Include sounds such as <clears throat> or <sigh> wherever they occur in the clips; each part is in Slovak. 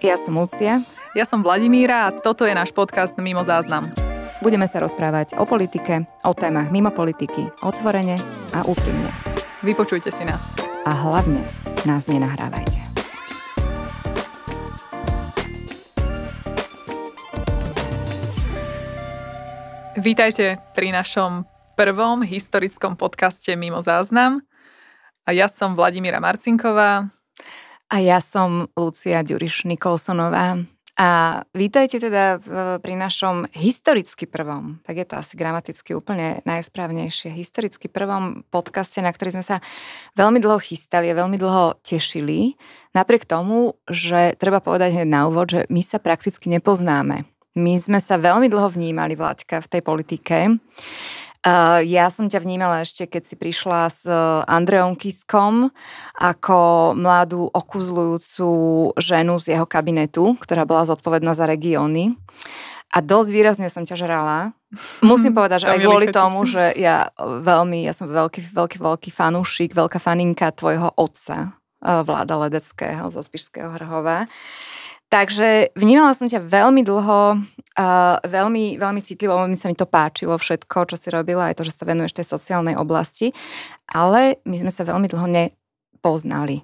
Ja som Lucia. Ja som Vladimíra a toto je náš podcast Mimo záznam. Budeme sa rozprávať o politike, o témach mimo politiky, otvorene a úprimne. Vypočujte si nás. A hlavne nás nenahrávajte. Vítajte pri našom prvom historickom podcaste Mimo záznam. A ja som Vladimíra Marcinková. A ja som Lucia Ďuriš Nikolsonová. A vítajte teda pri našom historicky prvom, tak je to asi gramaticky úplne najsprávnejšie, historicky prvom podcaste, na ktorý sme sa veľmi dlho chystali a veľmi dlho tešili. Napriek tomu, že treba povedať hneď na úvod, že my sa prakticky nepoznáme. My sme sa veľmi dlho vnímali, Vláďka, v tej politike. Uh, ja som ťa vnímala ešte, keď si prišla s eh, Andreom Kiskom ako mladú okuzľujúcu ženu z jeho kabinetu, ktorá bola zodpovedná za regióny. A dosť výrazne som ťa žrala. <laughs> Musím povedať, že aj kvôli tomu, že ja eh, veľmi, ja som veľký, veľký, veľký fanúšik, veľká faninka tvojho otca, Vláda Ledeckého zo Spišského Hrhova. Takže vnímala som ťa veľmi dlho, uh, veľmi, veľmi citlivo, mi sa mi to páčilo všetko, čo si robila, aj to, že sa venuješ tej sociálnej oblasti, ale my sme sa veľmi dlho nepoznali.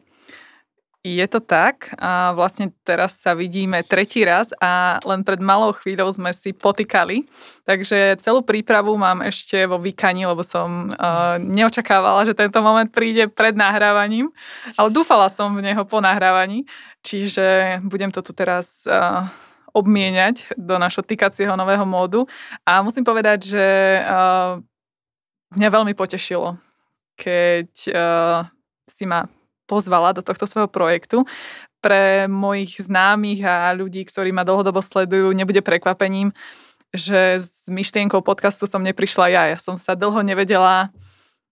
Je to tak a vlastne teraz sa vidíme tretí raz a len pred malou chvíľou sme si potýkali, takže celú prípravu mám ešte vo vykani, lebo som uh, neočakávala, že tento moment príde pred nahrávaním, ale dúfala som v neho po nahrávaní, čiže budem to tu teraz uh, obmieniať do našho týkacieho nového módu a musím povedať, že uh, mňa veľmi potešilo, keď uh, si ma pozvala do tohto svojho projektu. Pre mojich známych a ľudí, ktorí ma dlhodobo sledujú, nebude prekvapením, že s myšlienkou podcastu som neprišla ja. Ja som sa dlho nevedela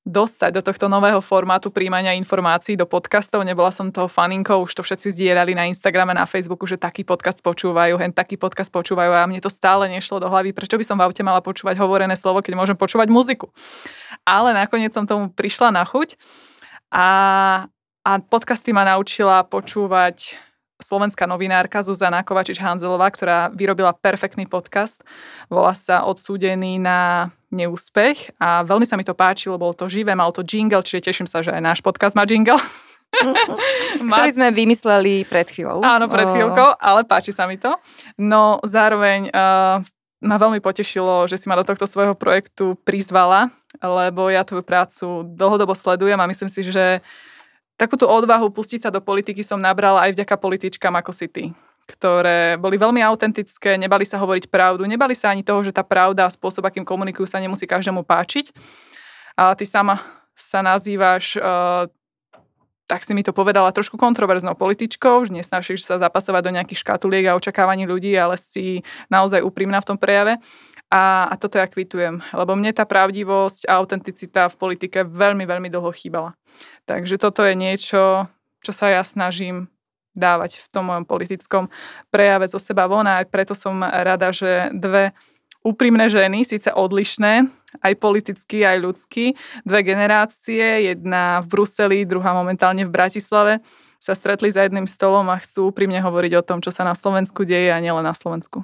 dostať do tohto nového formátu príjmania informácií do podcastov. Nebola som toho faninkou, už to všetci zdieľali na Instagrame, na Facebooku, že taký podcast počúvajú, hen taký podcast počúvajú a mne to stále nešlo do hlavy, prečo by som v aute mala počúvať hovorené slovo, keď môžem počúvať muziku. Ale nakoniec som tomu prišla na chuť a a podcasty ma naučila počúvať slovenská novinárka Zuzana Kovačič-Hanzelová, ktorá vyrobila perfektný podcast. Volá sa Odsúdený na neúspech a veľmi sa mi to páčilo, bolo to živé, mal to jingle, čiže teším sa, že aj náš podcast má jingle. <laughs> Ktorý sme vymysleli pred chvíľou. Áno, pred no. chvíľkou, ale páči sa mi to. No zároveň uh, ma veľmi potešilo, že si ma do tohto svojho projektu prizvala, lebo ja tú prácu dlhodobo sledujem a myslím si, že uh, Takúto odvahu pustiť sa do politiky som nabrala aj vďaka političkám ako si ty ktoré boli veľmi autentické, nebali sa hovoriť pravdu, nebali sa ani toho, že tá pravda a spôsob, akým komunikujú, sa nemusí každému páčiť. A ty sama sa nazývaš, e, tak si mi to povedala, trošku kontroverznou političkou, že nesnažíš sa zapasovať do nejakých škatuliek a očakávaní ľudí, ale si naozaj úprimná v tom prejave. A, a toto ja kvitujem, lebo mne tá pravdivosť a autenticita v politike veľmi, veľmi dlho chýbala. Takže toto je niečo, čo sa ja snažím dávať v tom mojom politickom prejave zo seba von a aj preto som rada, že dve úprimné ženy, síce odlišné, aj politicky, aj ľudsky, dve generácie, jedna v Bruseli, druhá momentálne v Bratislave, sa stretli za jedným stolom a chcú úprimne hovoriť o tom, čo sa na Slovensku deje a nielen na Slovensku.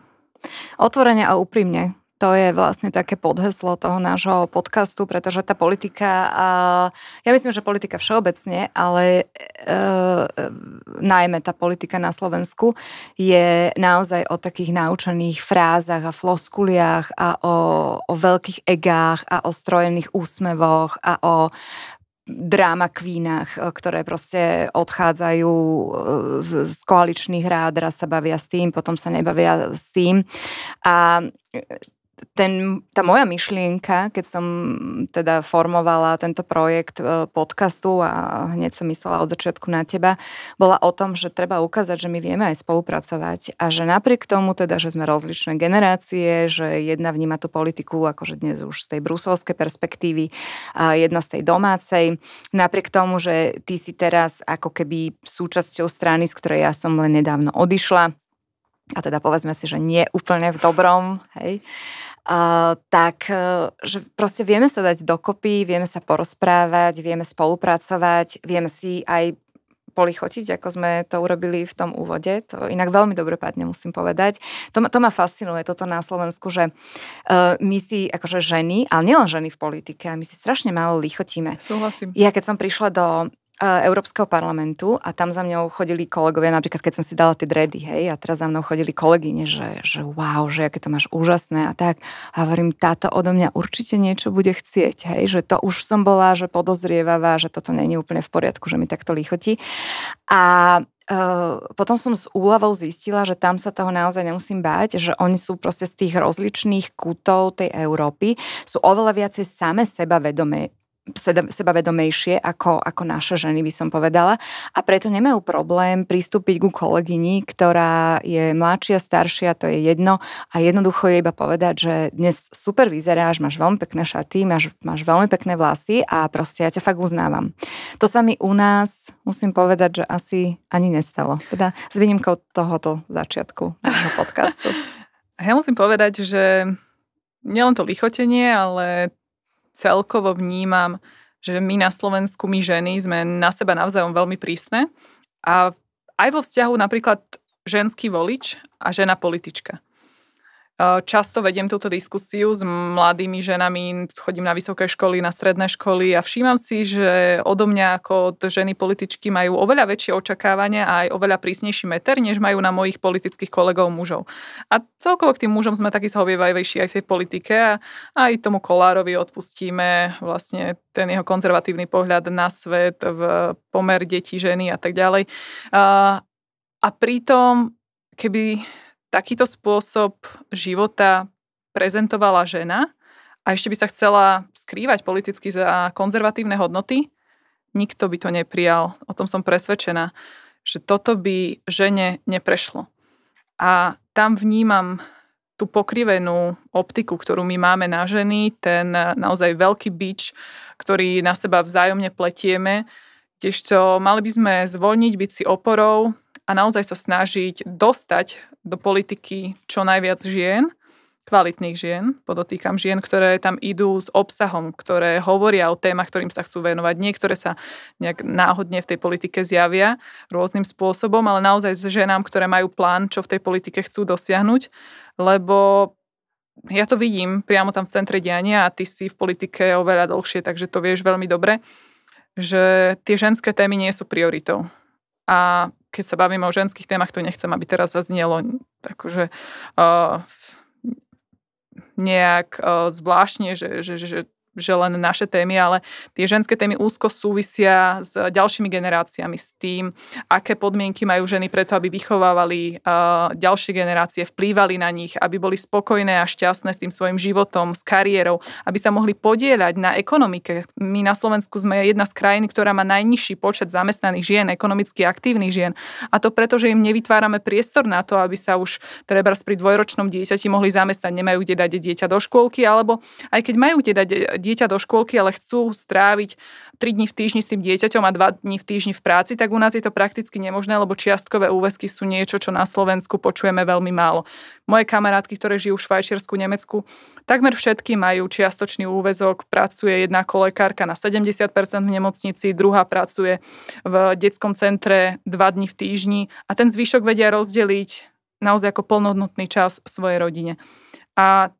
Otvorene a úprimne to je vlastne také podheslo toho nášho podcastu, pretože tá politika, ja myslím, že politika všeobecne, ale e, e, najmä tá politika na Slovensku je naozaj o takých naučených frázach a floskuliach a o, o veľkých egách a o strojených úsmevoch a o dráma kvínach, e, ktoré proste odchádzajú e, z koaličných rád, raz sa bavia s tým, potom sa nebavia s tým. A ten, tá moja myšlienka, keď som teda formovala tento projekt e, podcastu a hneď som myslela od začiatku na teba, bola o tom, že treba ukázať, že my vieme aj spolupracovať a že napriek tomu teda, že sme rozličné generácie, že jedna vníma tú politiku akože dnes už z tej brúsovskej perspektívy a jedna z tej domácej, napriek tomu, že ty si teraz ako keby súčasťou strany, z ktorej ja som len nedávno odišla, a teda povedzme si, že nie úplne v dobrom, hej, uh, Uh, tak, e, že proste vieme sa dať dokopy, vieme sa porozprávať, vieme spolupracovať, vieme si aj polichotiť, ako sme to urobili v tom úvode. To inak veľmi dobre musím povedať. To, to ma fascinuje, toto na Slovensku, že uh, my si, akože ženy, ale nielen ženy v politike, my si strašne málo lichotíme. Súhlasím. Ja keď som prišla do E, Európskeho parlamentu a tam za mňou chodili kolegovia, napríklad keď som si dala tie dredy, hej, a teraz za mnou chodili kolegyne, že, že wow, že aké to máš úžasné a tak. A hovorím, táto odo mňa určite niečo bude chcieť, hej, že to už som bola, že podozrievavá, že toto není úplne v poriadku, že mi takto lichotí. A e, potom som s úľavou zistila, že tam sa toho naozaj nemusím báť, že oni sú proste z tých rozličných kútov tej Európy, sú oveľa viacej same seba vedomé, sebavedomejšie ako, ako naše ženy, by som povedala. A preto nemajú problém pristúpiť ku kolegyni, ktorá je mladšia, staršia, to je jedno. A jednoducho je iba povedať, že dnes super vyzeráš, máš veľmi pekné šaty, máš, máš veľmi pekné vlasy a proste ja ťa fakt uznávam. To sa mi u nás, musím povedať, že asi ani nestalo. Teda s výnimkou tohoto začiatku nášho podcastu. <laughs> Ja musím povedať, že nielen to lichotenie, ale celkovo vnímam, že my na Slovensku, my ženy, sme na seba navzájom veľmi prísne a aj vo vzťahu napríklad ženský volič a žena politička. Často vediem túto diskusiu s mladými ženami, chodím na vysoké školy, na stredné školy a všímam si, že odo mňa ako od ženy političky majú oveľa väčšie očakávania a aj oveľa prísnejší meter, než majú na mojich politických kolegov mužov. A celkovo k tým mužom sme takí zhovievajvejší aj v tej politike a aj tomu Kolárovi odpustíme vlastne ten jeho konzervatívny pohľad na svet, v pomer detí, ženy a tak ďalej. A, a pritom, keby takýto spôsob života prezentovala žena a ešte by sa chcela skrývať politicky za konzervatívne hodnoty, nikto by to neprijal. O tom som presvedčená, že toto by žene neprešlo. A tam vnímam tú pokrivenú optiku, ktorú my máme na ženy, ten naozaj veľký bič, ktorý na seba vzájomne pletieme, kdežto mali by sme zvolniť, byť si oporou, a naozaj sa snažiť dostať do politiky čo najviac žien, kvalitných žien, podotýkam žien, ktoré tam idú s obsahom, ktoré hovoria o témach, ktorým sa chcú venovať. Niektoré sa nejak náhodne v tej politike zjavia rôznym spôsobom, ale naozaj s ženám, ktoré majú plán, čo v tej politike chcú dosiahnuť, lebo ja to vidím priamo tam v centre diania a ty si v politike oveľa dlhšie, takže to vieš veľmi dobre, že tie ženské témy nie sú prioritou. A keď sa bavíme o ženských témach, to nechcem, aby teraz zaznelo akože uh, nejak uh, zvláštne, že, že, že že len naše témy, ale tie ženské témy úzko súvisia s ďalšími generáciami, s tým, aké podmienky majú ženy preto, aby vychovávali uh, ďalšie generácie, vplývali na nich, aby boli spokojné a šťastné s tým svojim životom, s kariérou, aby sa mohli podieľať na ekonomike. My na Slovensku sme jedna z krajín, ktorá má najnižší počet zamestnaných žien, ekonomicky aktívnych žien. A to preto, že im nevytvárame priestor na to, aby sa už treba pri dvojročnom dieťati mohli zamestnať, nemajú kde dať dieťa do škôlky, alebo aj keď majú kde dať dieťa do škôlky, ale chcú stráviť 3 dní v týždni s tým dieťaťom a 2 dní v týždni v práci, tak u nás je to prakticky nemožné, lebo čiastkové úvesky sú niečo, čo na Slovensku počujeme veľmi málo. Moje kamarátky, ktoré žijú v Švajčiarsku, Nemecku, takmer všetky majú čiastočný úvezok, pracuje jedna kolekárka na 70% v nemocnici, druhá pracuje v detskom centre 2 dní v týždni a ten zvyšok vedia rozdeliť naozaj ako plnohodnotný čas svojej rodine. A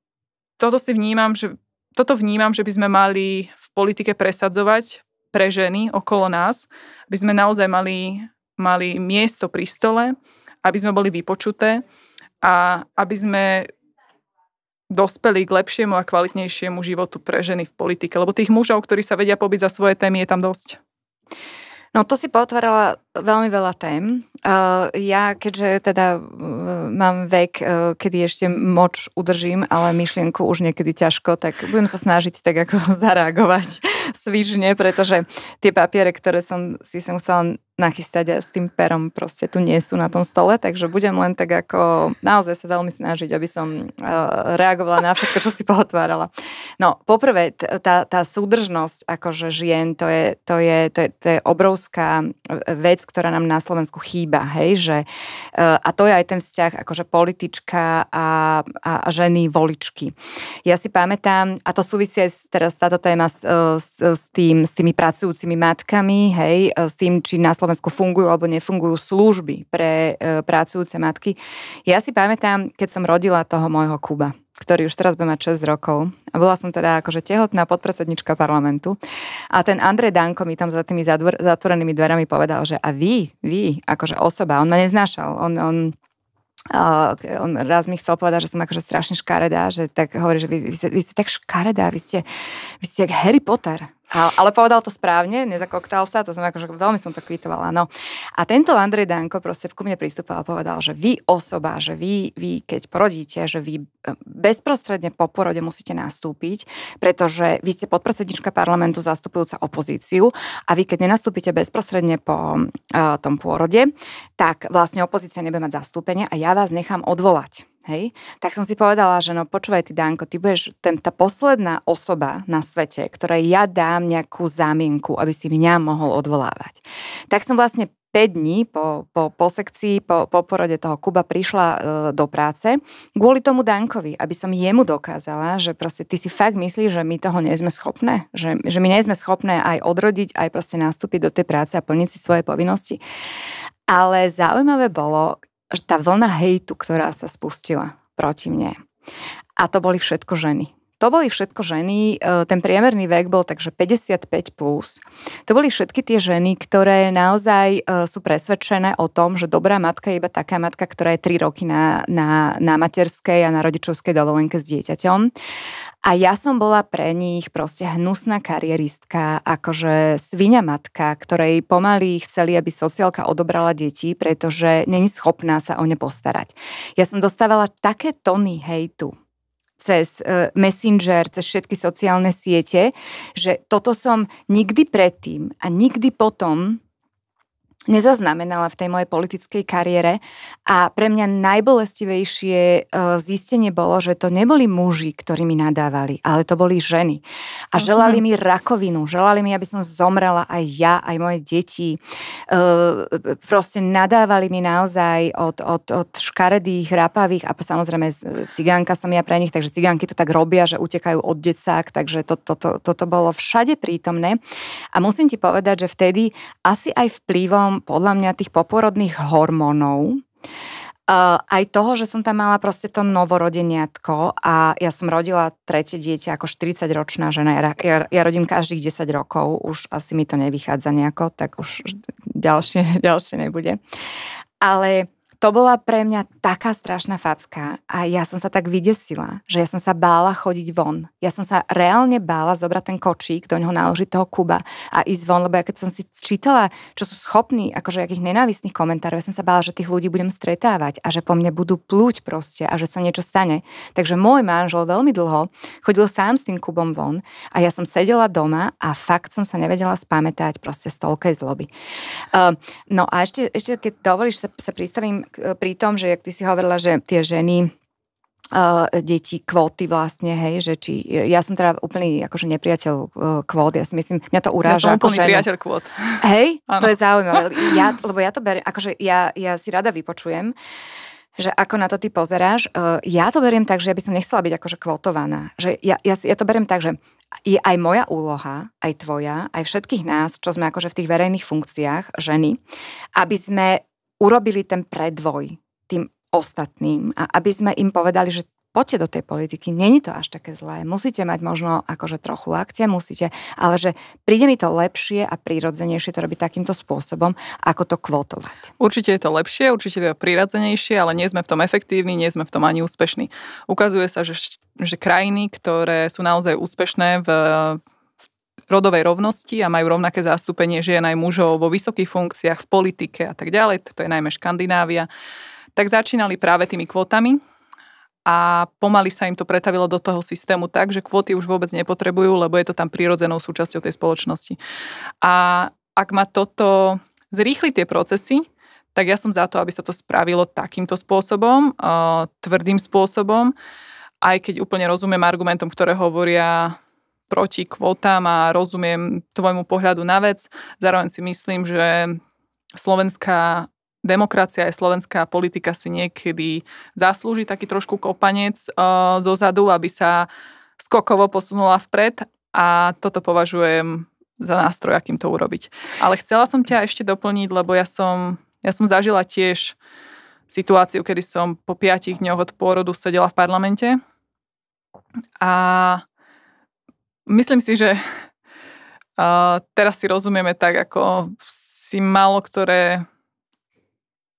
toto si vnímam, že toto vnímam, že by sme mali v politike presadzovať pre ženy okolo nás, aby sme naozaj mali, mali miesto pri stole, aby sme boli vypočuté a aby sme dospeli k lepšiemu a kvalitnejšiemu životu pre ženy v politike. Lebo tých mužov, ktorí sa vedia pobiť za svoje témy, je tam dosť. No to si potvorila veľmi veľa tém. Uh, ja, keďže teda uh, mám vek, uh, kedy ešte moč udržím, ale myšlienku už niekedy ťažko, tak budem sa snažiť tak ako <laughs> zareagovať svižne, pretože tie papiere, ktoré som si som chcela nachystať a s tým perom proste tu nie sú na tom stole, takže budem len tak ako naozaj sa veľmi snažiť, aby som eh, reagovala na všetko, čo si pohotvárala. No, poprvé, tá, tá súdržnosť akože žien, to je, to, je, to, je, to je obrovská eh, vec, ktorá nám na Slovensku chýba, hej, že eh, a to je aj ten vzťah akože politička a, a, a ženy voličky. Ja si pamätám, a to súvisí aj teraz táto téma s, s, s, tým, s tými pracujúcimi matkami, hej, s tým, či na Slovensku Slovensku fungujú alebo nefungujú služby pre e, pracujúce matky. Ja si pamätám, keď som rodila toho môjho Kuba ktorý už teraz bude mať 6 rokov. A bola som teda akože tehotná podpredsednička parlamentu. A ten Andrej Danko mi tam za tými zadvor, zatvorenými dverami povedal, že a vy, vy, akože osoba, on ma neznášal. On, on, Uh, on raz mi chcel povedať, že som akože strašne škaredá, že tak hovorí, že vy, vy, ste, vy ste tak škaredá, vy ste, vy ste jak Harry Potter. A, ale povedal to správne, nezakoktal sa, to som akože veľmi som to kvitovala. No. A tento Andrej Danko proste ku mne pristúpil a povedal, že vy osoba, že vy, vy keď porodíte, že vy e, bezprostredne po porode musíte nastúpiť, pretože vy ste podpredsednička parlamentu zastupujúca opozíciu a vy keď nenastúpite bezprostredne po uh, tom pôrode, tak vlastne opozícia nebude mať zastúpenie a ja vás nechám odvolať. Hej? Tak som si povedala, že no počúvaj ty, Danko, ty budeš ten, tá posledná osoba na svete, ktorej ja dám nejakú zámienku, aby si mňa mohol odvolávať. Tak som vlastne 5 dní po, po, po sekcii, po, po porode toho Kuba prišla e, do práce kvôli tomu Dankovi, aby som jemu dokázala, že proste ty si fakt myslíš, že my toho nie sme schopné, že, že my nie sme schopné aj odrodiť, aj proste nastúpiť do tej práce a plniť si svoje povinnosti. Ale zaujímavé bolo, tá vlna hejtu, ktorá sa spustila proti mne. A to boli všetko ženy. To boli všetko ženy, e, ten priemerný vek bol takže 55+. Plus. To boli všetky tie ženy, ktoré naozaj e, sú presvedčené o tom, že dobrá matka je iba taká matka, ktorá je 3 roky na, na, na materskej a na rodičovskej dovolenke s dieťaťom. A ja som bola pre nich proste hnusná karieristka, akože svinia matka, ktorej pomaly chceli, aby sociálka odobrala deti, pretože není schopná sa o ne postarať. Ja som dostávala také tony hejtu cez e, Messenger, cez všetky sociálne siete, že toto som nikdy predtým a nikdy potom nezaznamenala v tej mojej politickej kariére a pre mňa najbolestivejšie e, zistenie bolo, že to neboli muži, ktorí mi nadávali, ale to boli ženy. A mhm. želali mi rakovinu, želali mi, aby som zomrela aj ja, aj moje deti. E, proste nadávali mi naozaj od, od, od škaredých, rapavých a samozrejme cigánka som ja pre nich, takže cigánky to tak robia, že utekajú od decák, takže to, to, to, toto bolo všade prítomné. A musím ti povedať, že vtedy asi aj vplyvom vplyvom podľa mňa tých poporodných hormónov, aj toho, že som tam mala proste to novorodeniatko a ja som rodila tretie dieťa ako 40-ročná žena. Ja, ja, ja rodím každých 10 rokov, už asi mi to nevychádza nejako, tak už ďalšie, <laughs> ďalšie nebude. Ale to bola pre mňa taká strašná facka a ja som sa tak vydesila, že ja som sa bála chodiť von. Ja som sa reálne bála zobrať ten kočík, do neho naložiť toho Kuba a ísť von, lebo ja keď som si čítala, čo sú schopní, akože akých nenávistných komentárov, ja som sa bála, že tých ľudí budem stretávať a že po mne budú plúť proste a že sa niečo stane. Takže môj manžel veľmi dlho chodil sám s tým Kubom von a ja som sedela doma a fakt som sa nevedela spamätať proste z toľkej zloby. Uh, no a ešte, ešte keď dovolíš, sa, sa pristavím E, pri tom, že jak ty si hovorila, že tie ženy Uh, deti kvóty vlastne, hej, že či, e, ja som teda úplný akože nepriateľ uh, kvót, ja si myslím, mňa to uráža. Ja som úplný ako priateľ kvót. Hej, ano. <laughs> to je zaujímavé, ja, lebo ja to beriem, akože ja, ja si rada vypočujem, že ako na to ty pozeráš, uh, ja to beriem tak, že ja by som nechcela byť akože kvotovaná, že ja, ja, ja to beriem tak, že je aj moja úloha, aj tvoja, aj všetkých nás, čo sme akože v tých verejných funkciách, ženy, aby sme urobili ten predvoj tým ostatným a aby sme im povedali, že poďte do tej politiky, není to až také zlé, musíte mať možno akože trochu akcie, musíte, ale že príde mi to lepšie a prírodzenejšie to robiť takýmto spôsobom, ako to kvotovať. Určite je to lepšie, určite je to prírodzenejšie, ale nie sme v tom efektívni, nie sme v tom ani úspešní. Ukazuje sa, že, že krajiny, ktoré sú naozaj úspešné v, v rodovej rovnosti a majú rovnaké zastúpenie žien aj mužov vo vysokých funkciách, v politike a tak ďalej, to je najmä Škandinávia, tak začínali práve tými kvotami a pomaly sa im to pretavilo do toho systému tak, že kvóty už vôbec nepotrebujú, lebo je to tam prirodzenou súčasťou tej spoločnosti. A ak ma toto zrýchli tie procesy, tak ja som za to, aby sa to spravilo takýmto spôsobom, eh, tvrdým spôsobom, aj keď úplne rozumiem argumentom, ktoré hovoria, proti kvótam a rozumiem tvojmu pohľadu na vec. Zároveň si myslím, že slovenská demokracia aj slovenská politika si niekedy zaslúži taký trošku kopanec uh, eh, zo zadu, aby sa skokovo posunula vpred a toto považujem za nástroj, akým to urobiť. Ale chcela som ťa ešte doplniť, lebo ja som, ja som zažila tiež situáciu, kedy som po piatich dňoch od pôrodu sedela v parlamente a Myslím si, že uh, <laughs> teraz si rozumieme tak, ako si málo ktoré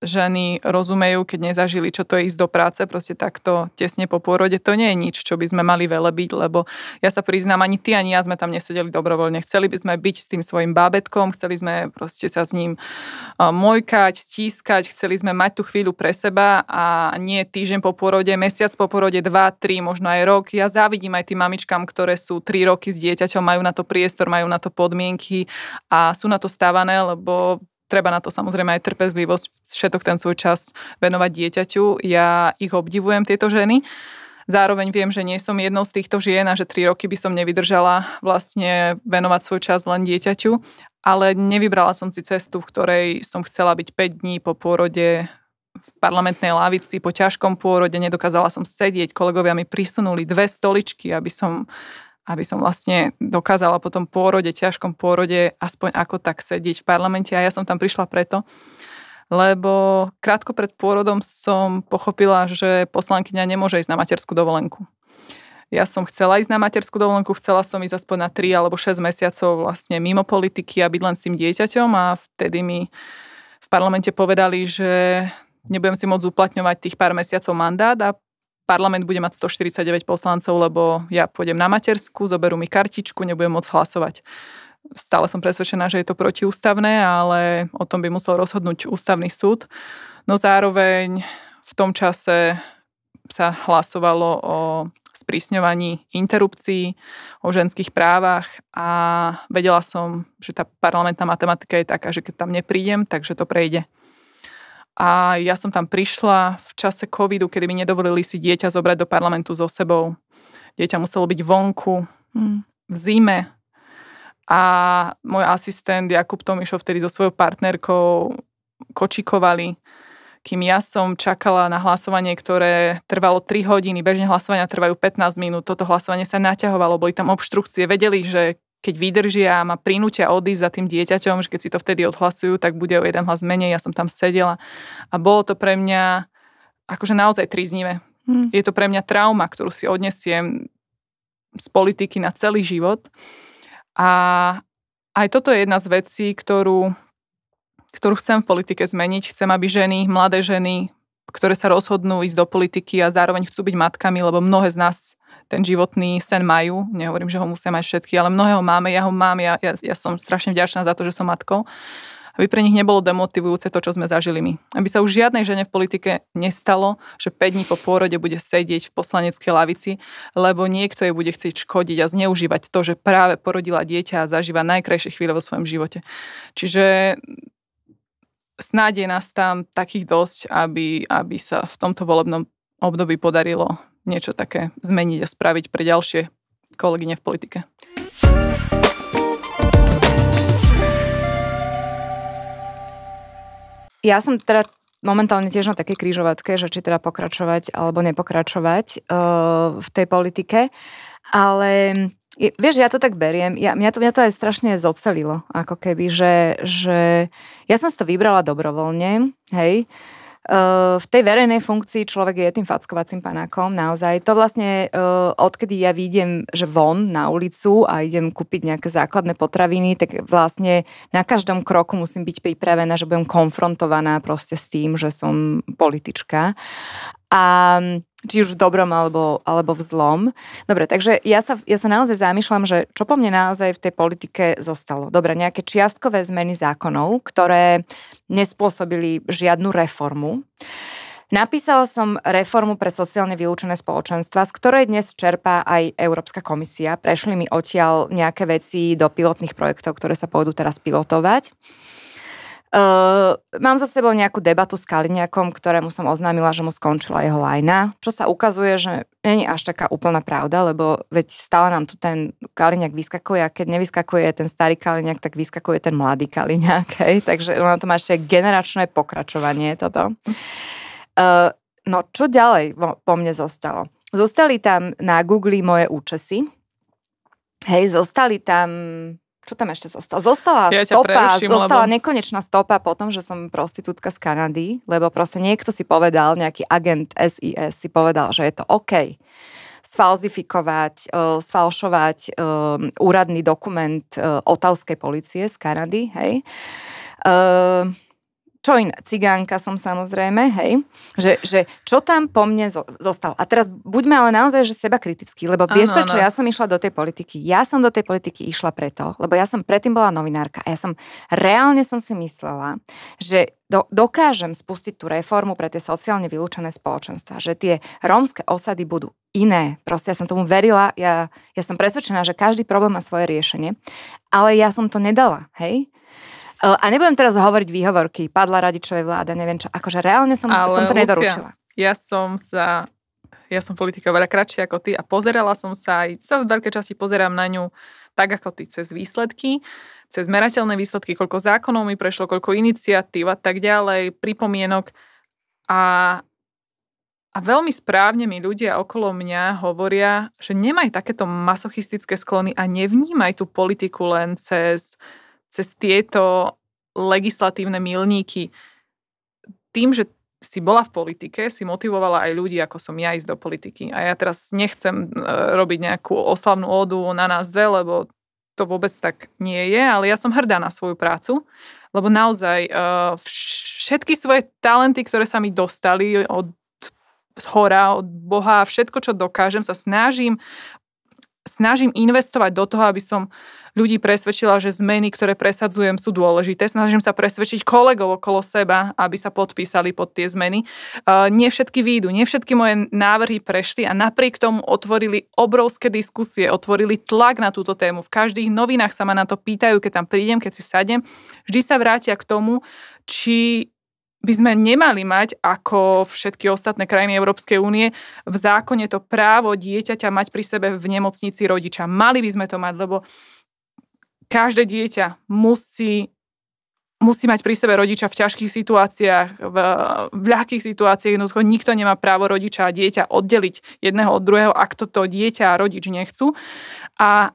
ženy rozumejú, keď nezažili, čo to je ísť do práce, proste takto tesne po pôrode, to nie je nič, čo by sme mali byť, lebo ja sa priznám, ani ty, ani ja sme tam nesedeli dobrovoľne. Chceli by sme byť s tým svojim bábetkom, chceli sme proste sa s ním mojkať, stískať, chceli sme mať tú chvíľu pre seba a nie týždeň po pôrode, mesiac po pôrode, dva, tri, možno aj rok. Ja závidím aj tým mamičkám, ktoré sú tri roky s dieťaťom, majú na to priestor, majú na to podmienky a sú na to stávané, lebo treba na to samozrejme aj trpezlivosť, všetok ten svoj čas venovať dieťaťu. Ja ich obdivujem, tieto ženy. Zároveň viem, že nie som jednou z týchto žien a že tri roky by som nevydržala vlastne venovať svoj čas len dieťaťu, ale nevybrala som si cestu, v ktorej som chcela byť 5 dní po pôrode v parlamentnej lavici po ťažkom pôrode, nedokázala som sedieť, kolegovia mi prisunuli dve stoličky, aby som aby som vlastne dokázala po tom pôrode, ťažkom pôrode, aspoň ako tak sedieť v parlamente. A ja som tam prišla preto, lebo krátko pred pôrodom som pochopila, že poslankyňa nemôže ísť na materskú dovolenku. Ja som chcela ísť na materskú dovolenku, chcela som ísť aspoň na 3 alebo 6 mesiacov vlastne mimo politiky a byť len s tým dieťaťom a vtedy mi v parlamente povedali, že nebudem si môcť uplatňovať tých pár mesiacov mandát a parlament bude mať 149 poslancov, lebo ja pôjdem na matersku, zoberú mi kartičku, nebudem môcť hlasovať. Stále som presvedčená, že je to protiústavné, ale o tom by musel rozhodnúť ústavný súd. No zároveň v tom čase sa hlasovalo o sprísňovaní interrupcií, o ženských právach a vedela som, že tá parlamentná matematika je taká, že keď tam neprídem, takže to prejde. A ja som tam prišla v čase covidu, kedy mi nedovolili si dieťa zobrať do parlamentu so sebou. Dieťa muselo byť vonku, hm, v zime. A môj asistent Jakub Tomišov vtedy so svojou partnerkou kočikovali, kým ja som čakala na hlasovanie, ktoré trvalo 3 hodiny, bežne hlasovania trvajú 15 minút, toto hlasovanie sa naťahovalo, boli tam obštrukcie, vedeli, že keď vydržia a ma prinútia odísť za tým dieťaťom, že keď si to vtedy odhlasujú, tak bude o jeden hlas menej, ja som tam sedela. A bolo to pre mňa akože naozaj tríznivé. Hmm. Je to pre mňa trauma, ktorú si odnesiem z politiky na celý život. A aj toto je jedna z vecí, ktorú, ktorú chcem v politike zmeniť. Chcem, aby ženy, mladé ženy, ktoré sa rozhodnú ísť do politiky a zároveň chcú byť matkami, lebo mnohé z nás ten životný sen majú. Nehovorím, že ho musia mať všetky, ale mnohého máme, ja ho mám, ja, ja, ja som strašne vďačná za to, že som matkou. Aby pre nich nebolo demotivujúce to, čo sme zažili my. Aby sa už žiadnej žene v politike nestalo, že 5 dní po pôrode bude sedieť v poslaneckej lavici, lebo niekto jej bude chcieť škodiť a zneužívať to, že práve porodila dieťa a zažíva najkrajšie chvíle vo svojom živote. Čiže snáď je nás tam takých dosť, aby, aby sa v tomto volebnom období podarilo niečo také zmeniť a spraviť pre ďalšie kolegyne v politike. Ja som teda momentálne tiež na takej krížovatke, že či teda pokračovať alebo nepokračovať uh, v tej politike, ale je, vieš, ja to tak beriem. Ja, mňa, to, mňa to aj strašne zocelilo, ako keby, že, že ja som si to vybrala dobrovoľne, hej. Eh, v tej verejnej funkcii človek je tým fackovacím panákom, naozaj. To vlastne, eh, odkedy ja vidiem, že von na ulicu a idem kúpiť nejaké základné potraviny, tak vlastne na každom kroku musím byť pripravená, že budem konfrontovaná proste s tým, že som politička. A či už v dobrom alebo, alebo v zlom. Dobre, takže ja sa, ja sa naozaj zamýšľam, že čo po mne naozaj v tej politike zostalo. Dobre, nejaké čiastkové zmeny zákonov, ktoré nespôsobili žiadnu reformu. Napísala som reformu pre sociálne vylúčené spoločenstva, z ktorej dnes čerpá aj Európska komisia. Prešli mi odtiaľ nejaké veci do pilotných projektov, ktoré sa pôjdu teraz pilotovať. Uh, mám za sebou nejakú debatu s Kaliňakom, ktorému som oznámila, že mu skončila jeho lajna, čo sa ukazuje, že není až taká úplná pravda, lebo veď stále nám tu ten Kaliniak vyskakuje a keď nevyskakuje ten starý Kaliniak, tak vyskakuje ten mladý Kaliniak. <laughs> Hej? Takže ono to má ešte generačné pokračovanie toto. Uh, no čo ďalej po mne zostalo? Zostali tam na Google moje účesy, Hej, zostali tam čo tam ešte zostalo? Zostala ja stopa, preruším, zostala lebo... nekonečná stopa po tom, že som prostitútka z Kanady, lebo proste niekto si povedal, nejaký agent SIS si povedal, že je to OK sfalzifikovať, uh, sfalšovať um, úradný dokument uh, otavskej policie z Kanady, hej. Uh, čo iné, cigánka som samozrejme, hej, že, že čo tam po mne zostalo. A teraz buďme ale naozaj, že seba kritický, lebo vieš, ano, prečo ano. ja som išla do tej politiky? Ja som do tej politiky išla preto, lebo ja som predtým bola novinárka a ja som reálne som si myslela, že do, dokážem spustiť tú reformu pre tie sociálne vylúčené spoločenstva, že tie rómske osady budú iné. Proste ja som tomu verila, ja, ja som presvedčená, že každý problém má svoje riešenie, ale ja som to nedala, hej? A nebudem teraz hovoriť výhovorky, padla radičovej vláda, neviem čo. Akože reálne som, Ale, som to nedoručila. Lucia, ja som sa ja som politika veľa kratšie ako ty a pozerala som sa aj, sa v veľkej časti pozerám na ňu tak ako ty, cez výsledky, cez merateľné výsledky, koľko zákonov mi prešlo, koľko iniciatív a tak ďalej, pripomienok a, a veľmi správne mi ľudia okolo mňa hovoria, že nemaj takéto masochistické sklony a nevnímaj tú politiku len cez uh, cez tieto legislatívne milníky tým, že si bola v politike, si motivovala aj ľudí, ako som ja, ísť do politiky. A ja teraz nechcem e, robiť nejakú oslavnú ódu na nás dve, lebo to vôbec tak nie je, ale ja som hrdá na svoju prácu, lebo naozaj e, všetky svoje talenty, ktoré sa mi dostali od z hora, od Boha, všetko, čo dokážem, sa snažím snažím investovať do toho, aby som ľudí presvedčila, že zmeny, ktoré presadzujem, sú dôležité. Snažím sa presvedčiť kolegov okolo seba, aby sa podpísali pod tie zmeny. nie všetky výjdu, nie všetky moje návrhy prešli a napriek tomu otvorili obrovské diskusie, otvorili tlak na túto tému. V každých novinách sa ma na to pýtajú, keď tam prídem, keď si sadem, Vždy sa vrátia k tomu, či by sme nemali mať, ako všetky ostatné krajiny Európskej únie, v zákone to právo dieťaťa mať pri sebe v nemocnici rodiča. Mali by sme to mať, lebo každé dieťa musí musí mať pri sebe rodiča v ťažkých situáciách, v, v ľahkých situáciách. Jednoducho nikto nemá právo rodiča a dieťa oddeliť jedného od druhého, ak toto dieťa a rodič nechcú. A,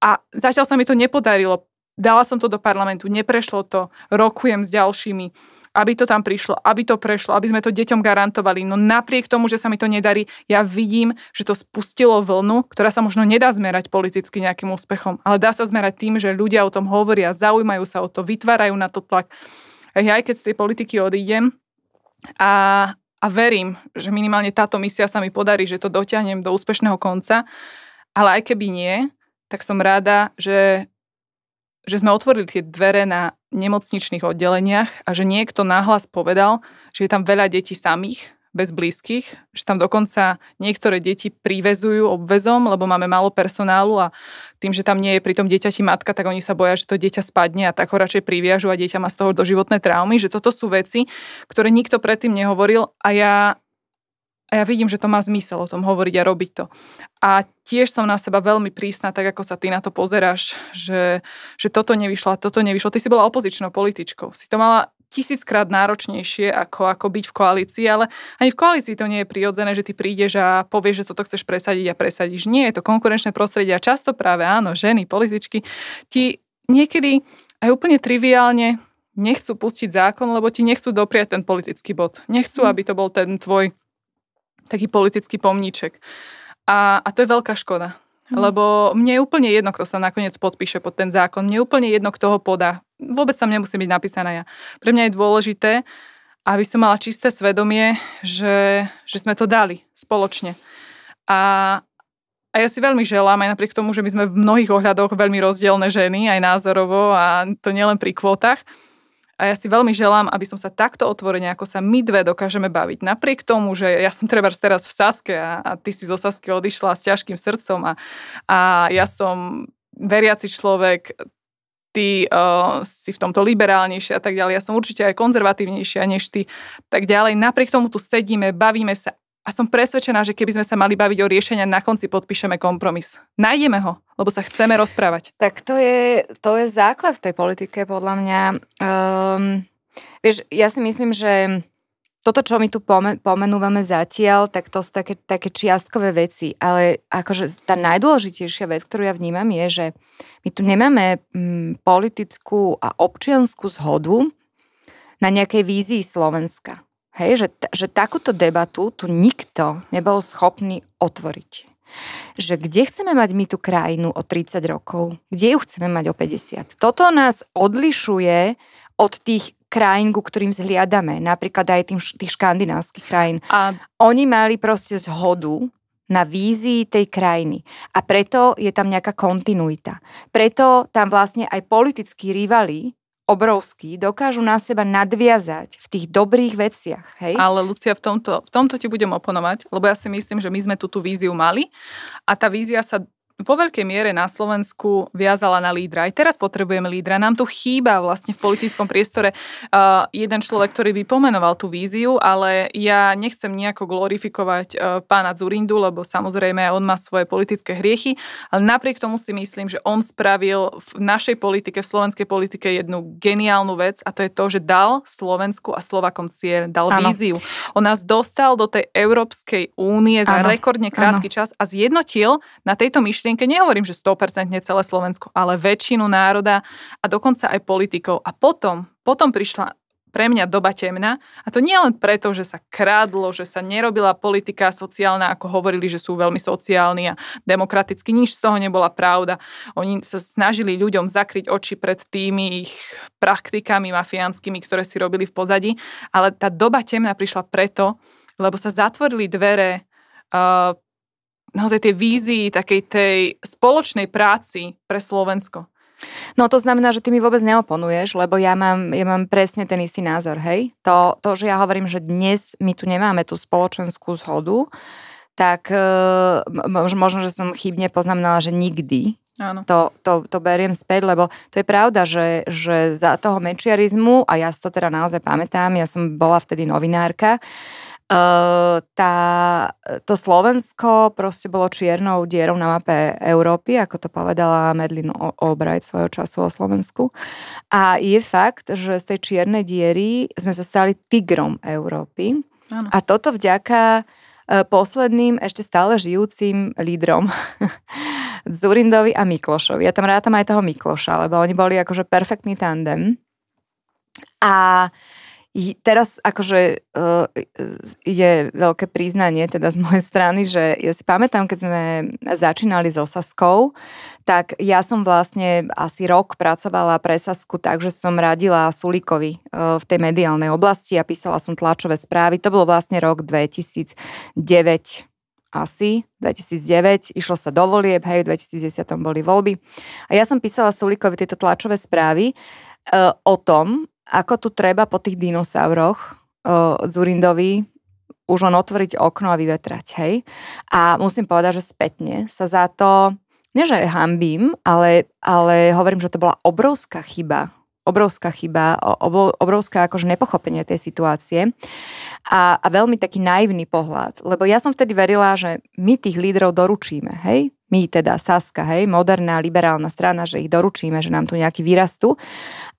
a zatiaľ sa mi to nepodarilo. Dala som to do parlamentu, neprešlo to, rokujem s ďalšími aby to tam prišlo, aby to prešlo, aby sme to deťom garantovali. No napriek tomu, že sa mi to nedarí, ja vidím, že to spustilo vlnu, ktorá sa možno nedá zmerať politicky nejakým úspechom, ale dá sa zmerať tým, že ľudia o tom hovoria, zaujímajú sa o to, vytvárajú na to tlak. Ja aj keď z tej politiky odídem a, a verím, že minimálne táto misia sa mi podarí, že to dotiahnem do úspešného konca, ale aj keby nie, tak som rada, že že sme otvorili tie dvere na nemocničných oddeleniach a že niekto náhlas povedal, že je tam veľa detí samých, bez blízkych, že tam dokonca niektoré deti privezujú obvezom, lebo máme málo personálu a tým, že tam nie je pri tom dieťati matka, tak oni sa boja, že to dieťa spadne a tak ho radšej priviažu a dieťa má z toho doživotné traumy, že toto sú veci, ktoré nikto predtým nehovoril a ja a ja vidím, že to má zmysel o tom hovoriť a robiť to. A tiež som na seba veľmi prísna, tak ako sa ty na to pozeráš, že, že toto nevyšlo a toto nevyšlo. Ty si bola opozičnou političkou, si to mala tisíckrát náročnejšie ako, ako byť v koalícii, ale ani v koalícii to nie je prirodzené, že ty prídeš a povieš, že toto chceš presadiť a presadíš. Nie, je to konkurenčné prostredie a často práve áno, ženy, političky, ti niekedy aj úplne triviálne nechcú pustiť zákon, lebo ti nechcú dopriať ten politický bod. Nechcú, mhm. aby to bol ten tvoj taký politický pomníček. A, a to je veľká škoda. Hmm. Lebo mne je úplne jedno, kto sa nakoniec podpíše pod ten zákon. Mne je úplne jedno, kto ho podá. Vôbec tam nemusí byť napísaná ja. Pre mňa je dôležité, aby som mala čisté svedomie, že, že sme to dali spoločne. A, a ja si veľmi želám, aj napriek tomu, že my sme v mnohých ohľadoch veľmi rozdielne ženy, aj názorovo a to nielen pri kvótach, a ja si veľmi želám, aby som sa takto otvorene, ako sa my dve dokážeme baviť. Napriek tomu, že ja som treba teraz v Saske a, a ty si zo Saske odišla s ťažkým srdcom a, a ja som veriaci človek, ty uh, si v tomto liberálnejšia a tak ďalej. Ja som určite aj konzervatívnejšia než ty. Tak ďalej, napriek tomu tu sedíme, bavíme sa a som presvedčená, že keby sme sa mali baviť o riešenia, na konci podpíšeme kompromis. Nájdeme ho, lebo sa chceme rozprávať. Tak to je, to je základ v tej politike, podľa mňa. Um, vieš, ja si myslím, že toto, čo my tu pomenúvame zatiaľ, tak to sú také, také čiastkové veci. Ale akože tá najdôležitejšia vec, ktorú ja vnímam, je, že my tu nemáme mm, politickú a občianskú zhodu na nejakej vízii Slovenska. Hej, že, že takúto debatu tu nikto nebol schopný otvoriť. Že kde chceme mať my tú krajinu o 30 rokov? Kde ju chceme mať o 50? Toto nás odlišuje od tých krajín, ku ktorým zhliadame. Napríklad aj tým, tých škandinávskych krajín. A... Oni mali proste zhodu na vízii tej krajiny. A preto je tam nejaká kontinuita. Preto tam vlastne aj politickí rivali obrovský, dokážu na seba nadviazať v tých dobrých veciach. Hej? Ale Lucia, v tomto, v tomto ti budem oponovať, lebo ja si myslím, že my sme tú, tú víziu mali a tá vízia sa vo veľkej miere na Slovensku viazala na lídra. Aj teraz potrebujeme lídra. Nám tu chýba vlastne v politickom priestore uh, jeden človek, ktorý by pomenoval tú víziu, ale ja nechcem nejako glorifikovať uh, pána Zurindu, lebo samozrejme on má svoje politické hriechy, ale napriek tomu si myslím, že on spravil v našej politike, v slovenskej politike jednu geniálnu vec a to je to, že dal Slovensku a Slovakom cieľ, dal ano. víziu. On nás dostal do tej Európskej únie za ano. rekordne krátky ano. čas a zjednotil na tejto myšlienke myšlienke, nehovorím, že 100% celé Slovensko, ale väčšinu národa a dokonca aj politikov. A potom, potom prišla pre mňa doba temná. A to nie len preto, že sa krádlo, že sa nerobila politika sociálna, ako hovorili, že sú veľmi sociálni a demokraticky. Nič z toho nebola pravda. Oni sa snažili ľuďom zakryť oči pred tými ich praktikami mafiánskymi, ktoré si robili v pozadí. Ale tá doba temná prišla preto, lebo sa zatvorili dvere uh, naozaj tej vízii, takej tej spoločnej práci pre Slovensko? No to znamená, že ty mi vôbec neoponuješ, lebo ja mám, ja mám presne ten istý názor, hej? To, to, že ja hovorím, že dnes my tu nemáme tú spoločenskú zhodu, tak eh, možno, že som chybne poznamenala, že nikdy Áno. To, to, to beriem späť, lebo to je pravda, že, že za toho mečiarizmu, a ja si to teda naozaj pamätám, ja som bola vtedy novinárka, eh, tá, to Slovensko proste bolo čiernou dierou na mape Európy, ako to povedala Medlin Albright svojho času o Slovensku. A je fakt, že z tej čiernej diery sme sa stali tigrom Európy. Áno. A toto vďaka eh, posledným, ešte stále žijúcim lídrom <laughs> Zurindovi a Miklošovi. Ja tam rátam aj toho Mikloša, lebo oni boli akože perfektný tandem. A teraz akože uh, je e, veľké priznanie teda z mojej strany, že ja si pamätám, keď sme začínali s Osaskou, tak ja som vlastne asi rok pracovala pre Sasku tak, že som radila Sulikovi uh, e, v tej mediálnej oblasti a písala som tlačové správy. To bolo vlastne rok 2009 asi 2009, išlo sa do volieb, hej, v 2010 boli voľby. A ja som písala Sulikovi tieto tlačové správy e, o tom, ako tu treba po tých dinosauroch e, Zurindovi už len otvoriť okno a vyvetrať, hej. A musím povedať, že spätne sa za to, nie že hambím, ale, ale hovorím, že to bola obrovská chyba obrovská chyba, obrovská akože nepochopenie tej situácie a, a veľmi taký naivný pohľad. Lebo ja som vtedy verila, že my tých lídrov doručíme, hej? My teda Saska, hej, moderná liberálna strana, že ich doručíme, že nám tu nejaký výrastu.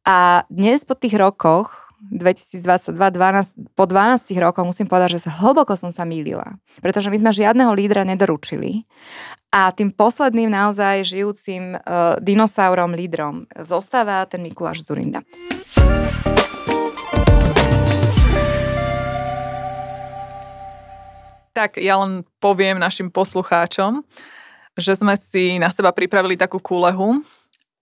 A dnes po tých rokoch 2022, 12, po 12 rokoch musím povedať, že sa hlboko som sa mýlila, pretože my sme žiadneho lídra nedoručili a tým posledným naozaj žijúcim uh, dinosaurom, lídrom zostáva ten Mikuláš Zurinda. Tak ja len poviem našim poslucháčom, že sme si na seba pripravili takú kúlehu,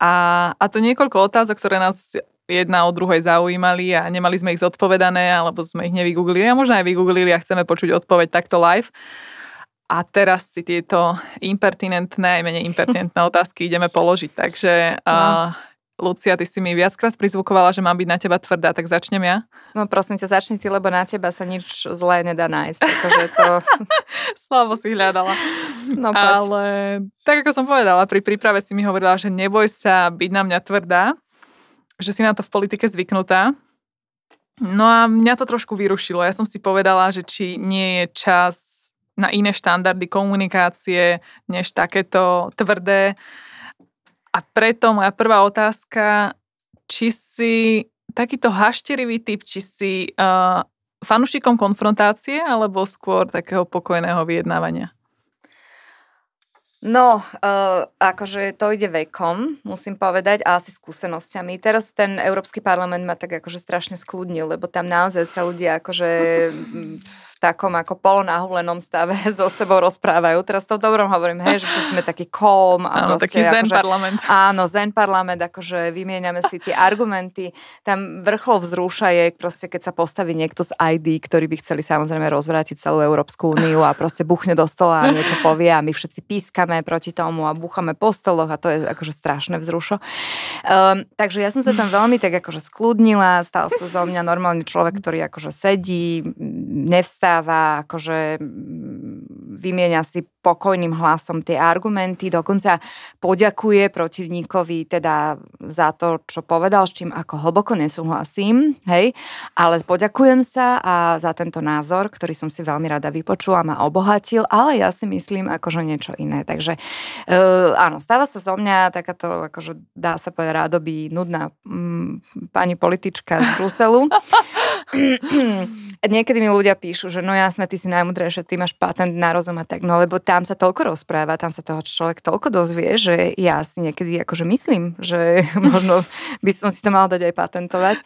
a, a to niekoľko otázok, ktoré nás jedna o druhej zaujímali a nemali sme ich zodpovedané, alebo sme ich nevygooglili a možno aj vygooglili a chceme počuť odpoveď takto live. A teraz si tieto impertinentné, aj menej impertinentné <laughs> otázky ideme položiť. Takže no. uh, Lucia, ty si mi viackrát prizvukovala, že mám byť na teba tvrdá, tak začnem ja. No prosím ťa, začni ty, lebo na teba sa nič zlé nedá nájsť. Takže to... <laughs> Slavo si hľadala. No poď. Ale tak ako som povedala, pri príprave si mi hovorila, že neboj sa byť na mňa tvrdá, že si na to v politike zvyknutá. No a mňa to trošku vyrušilo. Ja som si povedala, že či nie je čas na iné štandardy komunikácie, než takéto tvrdé. A preto moja prvá otázka, či si takýto hašterivý typ, či si uh, eh, fanušikom konfrontácie, alebo skôr takého pokojného vyjednávania? No, uh, akože to ide vekom, musím povedať, a asi skúsenosťami. Teraz ten Európsky parlament ma tak akože strašne skľudnil, lebo tam naozaj sa ľudia akože <laughs> takom ako polonahúlenom stave <laughs> so sebou rozprávajú. Teraz to v dobrom hovorím, hej, že sme taký calm. A áno, proste, taký zen akože, parlament. <laughs> Áno, zen parlament, akože vymieňame si tie argumenty. Tam vrchol vzrúša je proste, keď sa postaví niekto z ID, ktorý by chceli samozrejme rozvrátiť celú Európsku úniu a proste buchne do stola a niečo povie a my všetci pískame proti tomu a buchame po stoloch a to je akože strašné vzrušo. Um, takže ja som sa tam veľmi tak akože skludnila, stal sa zo mňa normálny človek, ktorý akože sedí, nevstá rozpráva, akože vymieňa si pokojným hlasom tie argumenty, dokonca poďakuje protivníkovi teda za to, čo povedal, s čím ako hlboko nesúhlasím, hej, ale poďakujem sa a za tento názor, ktorý som si veľmi rada vypočula, ma obohatil, ale ja si myslím akože niečo iné. Takže uh, áno, stáva sa zo mňa takáto, akože dá sa povedať rádoby nudná m, pani politička z Bruselu. <clears throat> niekedy mi ľudia píšu, že no jasné, ty si najmudrejšia, ty máš patent na rozum a tak, no lebo tam sa toľko rozpráva, tam sa toho človek toľko dozvie, že ja si niekedy akože myslím, že <laughs> možno by som si to mal dať aj patentovať.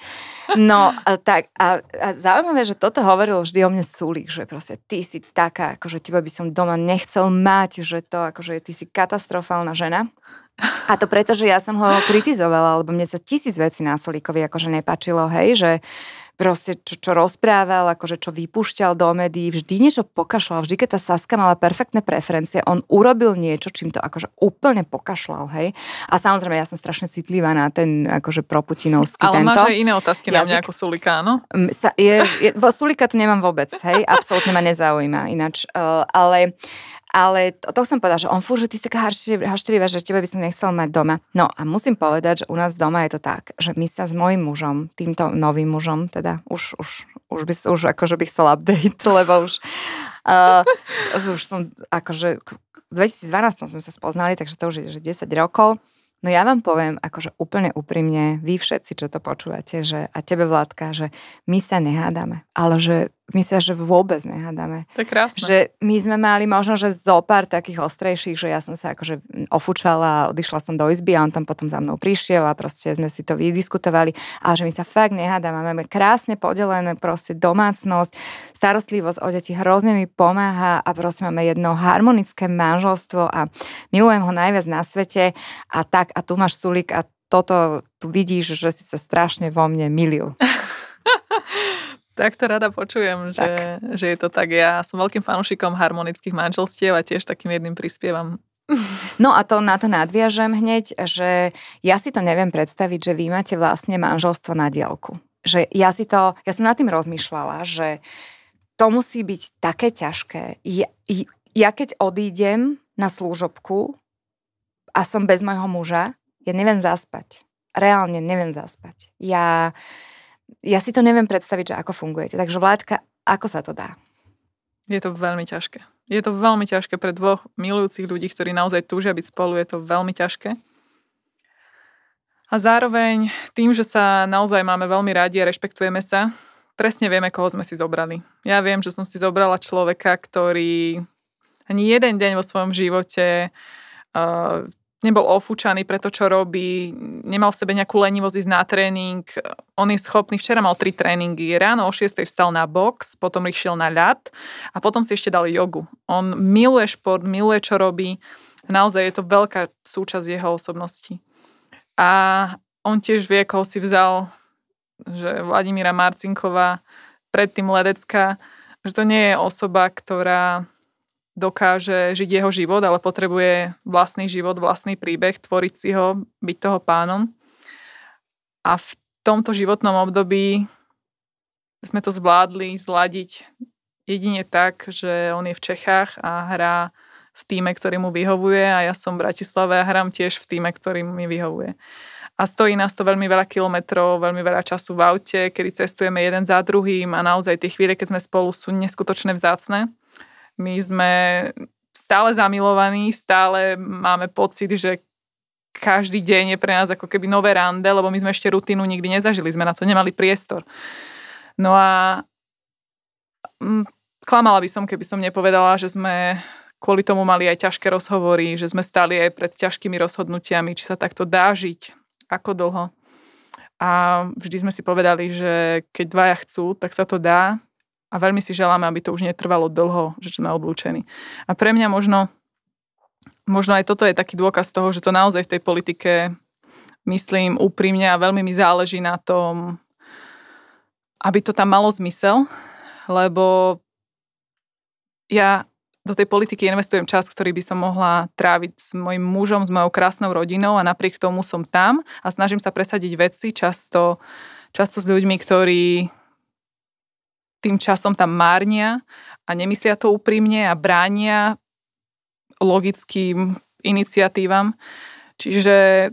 No a tak a, a zaujímavé, že toto hovorilo vždy o mne Sulik, že proste ty si taká, akože teba by som doma nechcel mať, že to akože ty si katastrofálna žena. A to preto, že ja som ho kritizovala, lebo mne sa tisíc vecí na Sulikovi akože nepačilo, hej, že proste čo, čo rozprával, akože čo vypúšťal do médií, vždy niečo pokašľal, vždy keď tá Saska mala perfektné preferencie, on urobil niečo, čím to akože úplne pokašľal, hej. A samozrejme, ja som strašne citlivá na ten akože proputinovský Ale tento. Ale máš aj iné otázky Jazyk. na mňa ako Sulika, áno? Sa, je, je, vo Sulika tu nemám vôbec, hej, absolútne ma nezaujíma ináč. Uh, ale ale to, to som povedala, že on fúr, že ty si taká haštrivá, že teba by som nechcel mať doma. No a musím povedať, že u nás doma je to tak, že my sa s mojim mužom, týmto novým mužom, teda už, už, už, by, už akože by chcel update, <laughs> lebo už, uh, už som akože v 2012 sme sa spoznali, takže to už je že 10 rokov. No ja vám poviem, akože úplne úprimne, vy všetci, čo to počúvate, že a tebe, Vládka, že my sa nehádame, ale že my sa že vôbec nehádame. To je krásne. Že my sme mali možno, že zo pár takých ostrejších, že ja som sa akože ofúčala, odišla som do izby a on tam potom za mnou prišiel a proste sme si to vydiskutovali a že my sa fakt nehádame. Máme krásne podelené proste domácnosť, starostlivosť o deti hrozne mi pomáha a proste máme jedno harmonické manželstvo a milujem ho najviac na svete a tak a tu máš Sulik a toto tu vidíš, že si sa strašne vo mne milil. <laughs> Tak to rada počujem, že, že je to tak. Ja som veľkým fanúšikom harmonických manželstiev a tiež takým jedným prispievam <laughs> No a to na to nadviažem hneď, že ja si to neviem predstaviť, že vy máte vlastne manželstvo na dielku. Že ja si to, ja som nad tým rozmýšľala, že to musí byť také ťažké. Ja, ja keď odídem na služobku a som bez mojho muža, ja neviem zaspať. Reálne neviem zaspať. Ja ja si to neviem predstaviť, že ako fungujete. Takže Vládka, ako sa to dá? Je to veľmi ťažké. Je to veľmi ťažké pre dvoch milujúcich ľudí, ktorí naozaj túžia byť spolu. Je to veľmi ťažké. A zároveň tým, že sa naozaj máme veľmi radi a rešpektujeme sa, presne vieme, koho sme si zobrali. Ja viem, že som si zobrala človeka, ktorý ani jeden deň vo svojom živote uh, nebol ofúčaný pre to, čo robí, nemal v sebe nejakú lenivosť ísť na tréning. On je schopný, včera mal tri tréningy, ráno o 6 vstal na box, potom išiel na ľad a potom si ešte dal jogu. On miluje šport, miluje, čo robí. Naozaj je to veľká súčasť jeho osobnosti. A on tiež vie, koho si vzal, že Vladimíra Marcinková, predtým Ledecká, že to nie je osoba, ktorá dokáže žiť jeho život, ale potrebuje vlastný život, vlastný príbeh, tvoriť si ho, byť toho pánom. A v tomto životnom období sme to zvládli zladiť jedine tak, že on je v Čechách a hrá v týme, ktorý mu vyhovuje a ja som v Bratislave a hrám tiež v týme, ktorý mi vyhovuje. A stojí nás to veľmi veľa kilometrov, veľmi veľa času v aute, kedy cestujeme jeden za druhým a naozaj tie chvíle, keď sme spolu, sú neskutočne vzácne. My sme stále zamilovaní, stále máme pocit, že každý deň je pre nás ako keby nové rande, lebo my sme ešte rutinu nikdy nezažili, sme na to nemali priestor. No a mm, klamala by som, keby som nepovedala, že sme kvôli tomu mali aj ťažké rozhovory, že sme stali aj pred ťažkými rozhodnutiami, či sa takto dá žiť, ako dlho. A vždy sme si povedali, že keď dvaja chcú, tak sa to dá a veľmi si želáme, aby to už netrvalo dlho, že sme oblúčení. A pre mňa možno, možno aj toto je taký dôkaz toho, že to naozaj v tej politike myslím úprimne a veľmi mi záleží na tom, aby to tam malo zmysel, lebo ja do tej politiky investujem čas, ktorý by som mohla tráviť s mojim mužom, s mojou krásnou rodinou a napriek tomu som tam a snažím sa presadiť veci často, často s ľuďmi, ktorí tým časom tam márnia a nemyslia to úprimne a bránia logickým iniciatívam. Čiže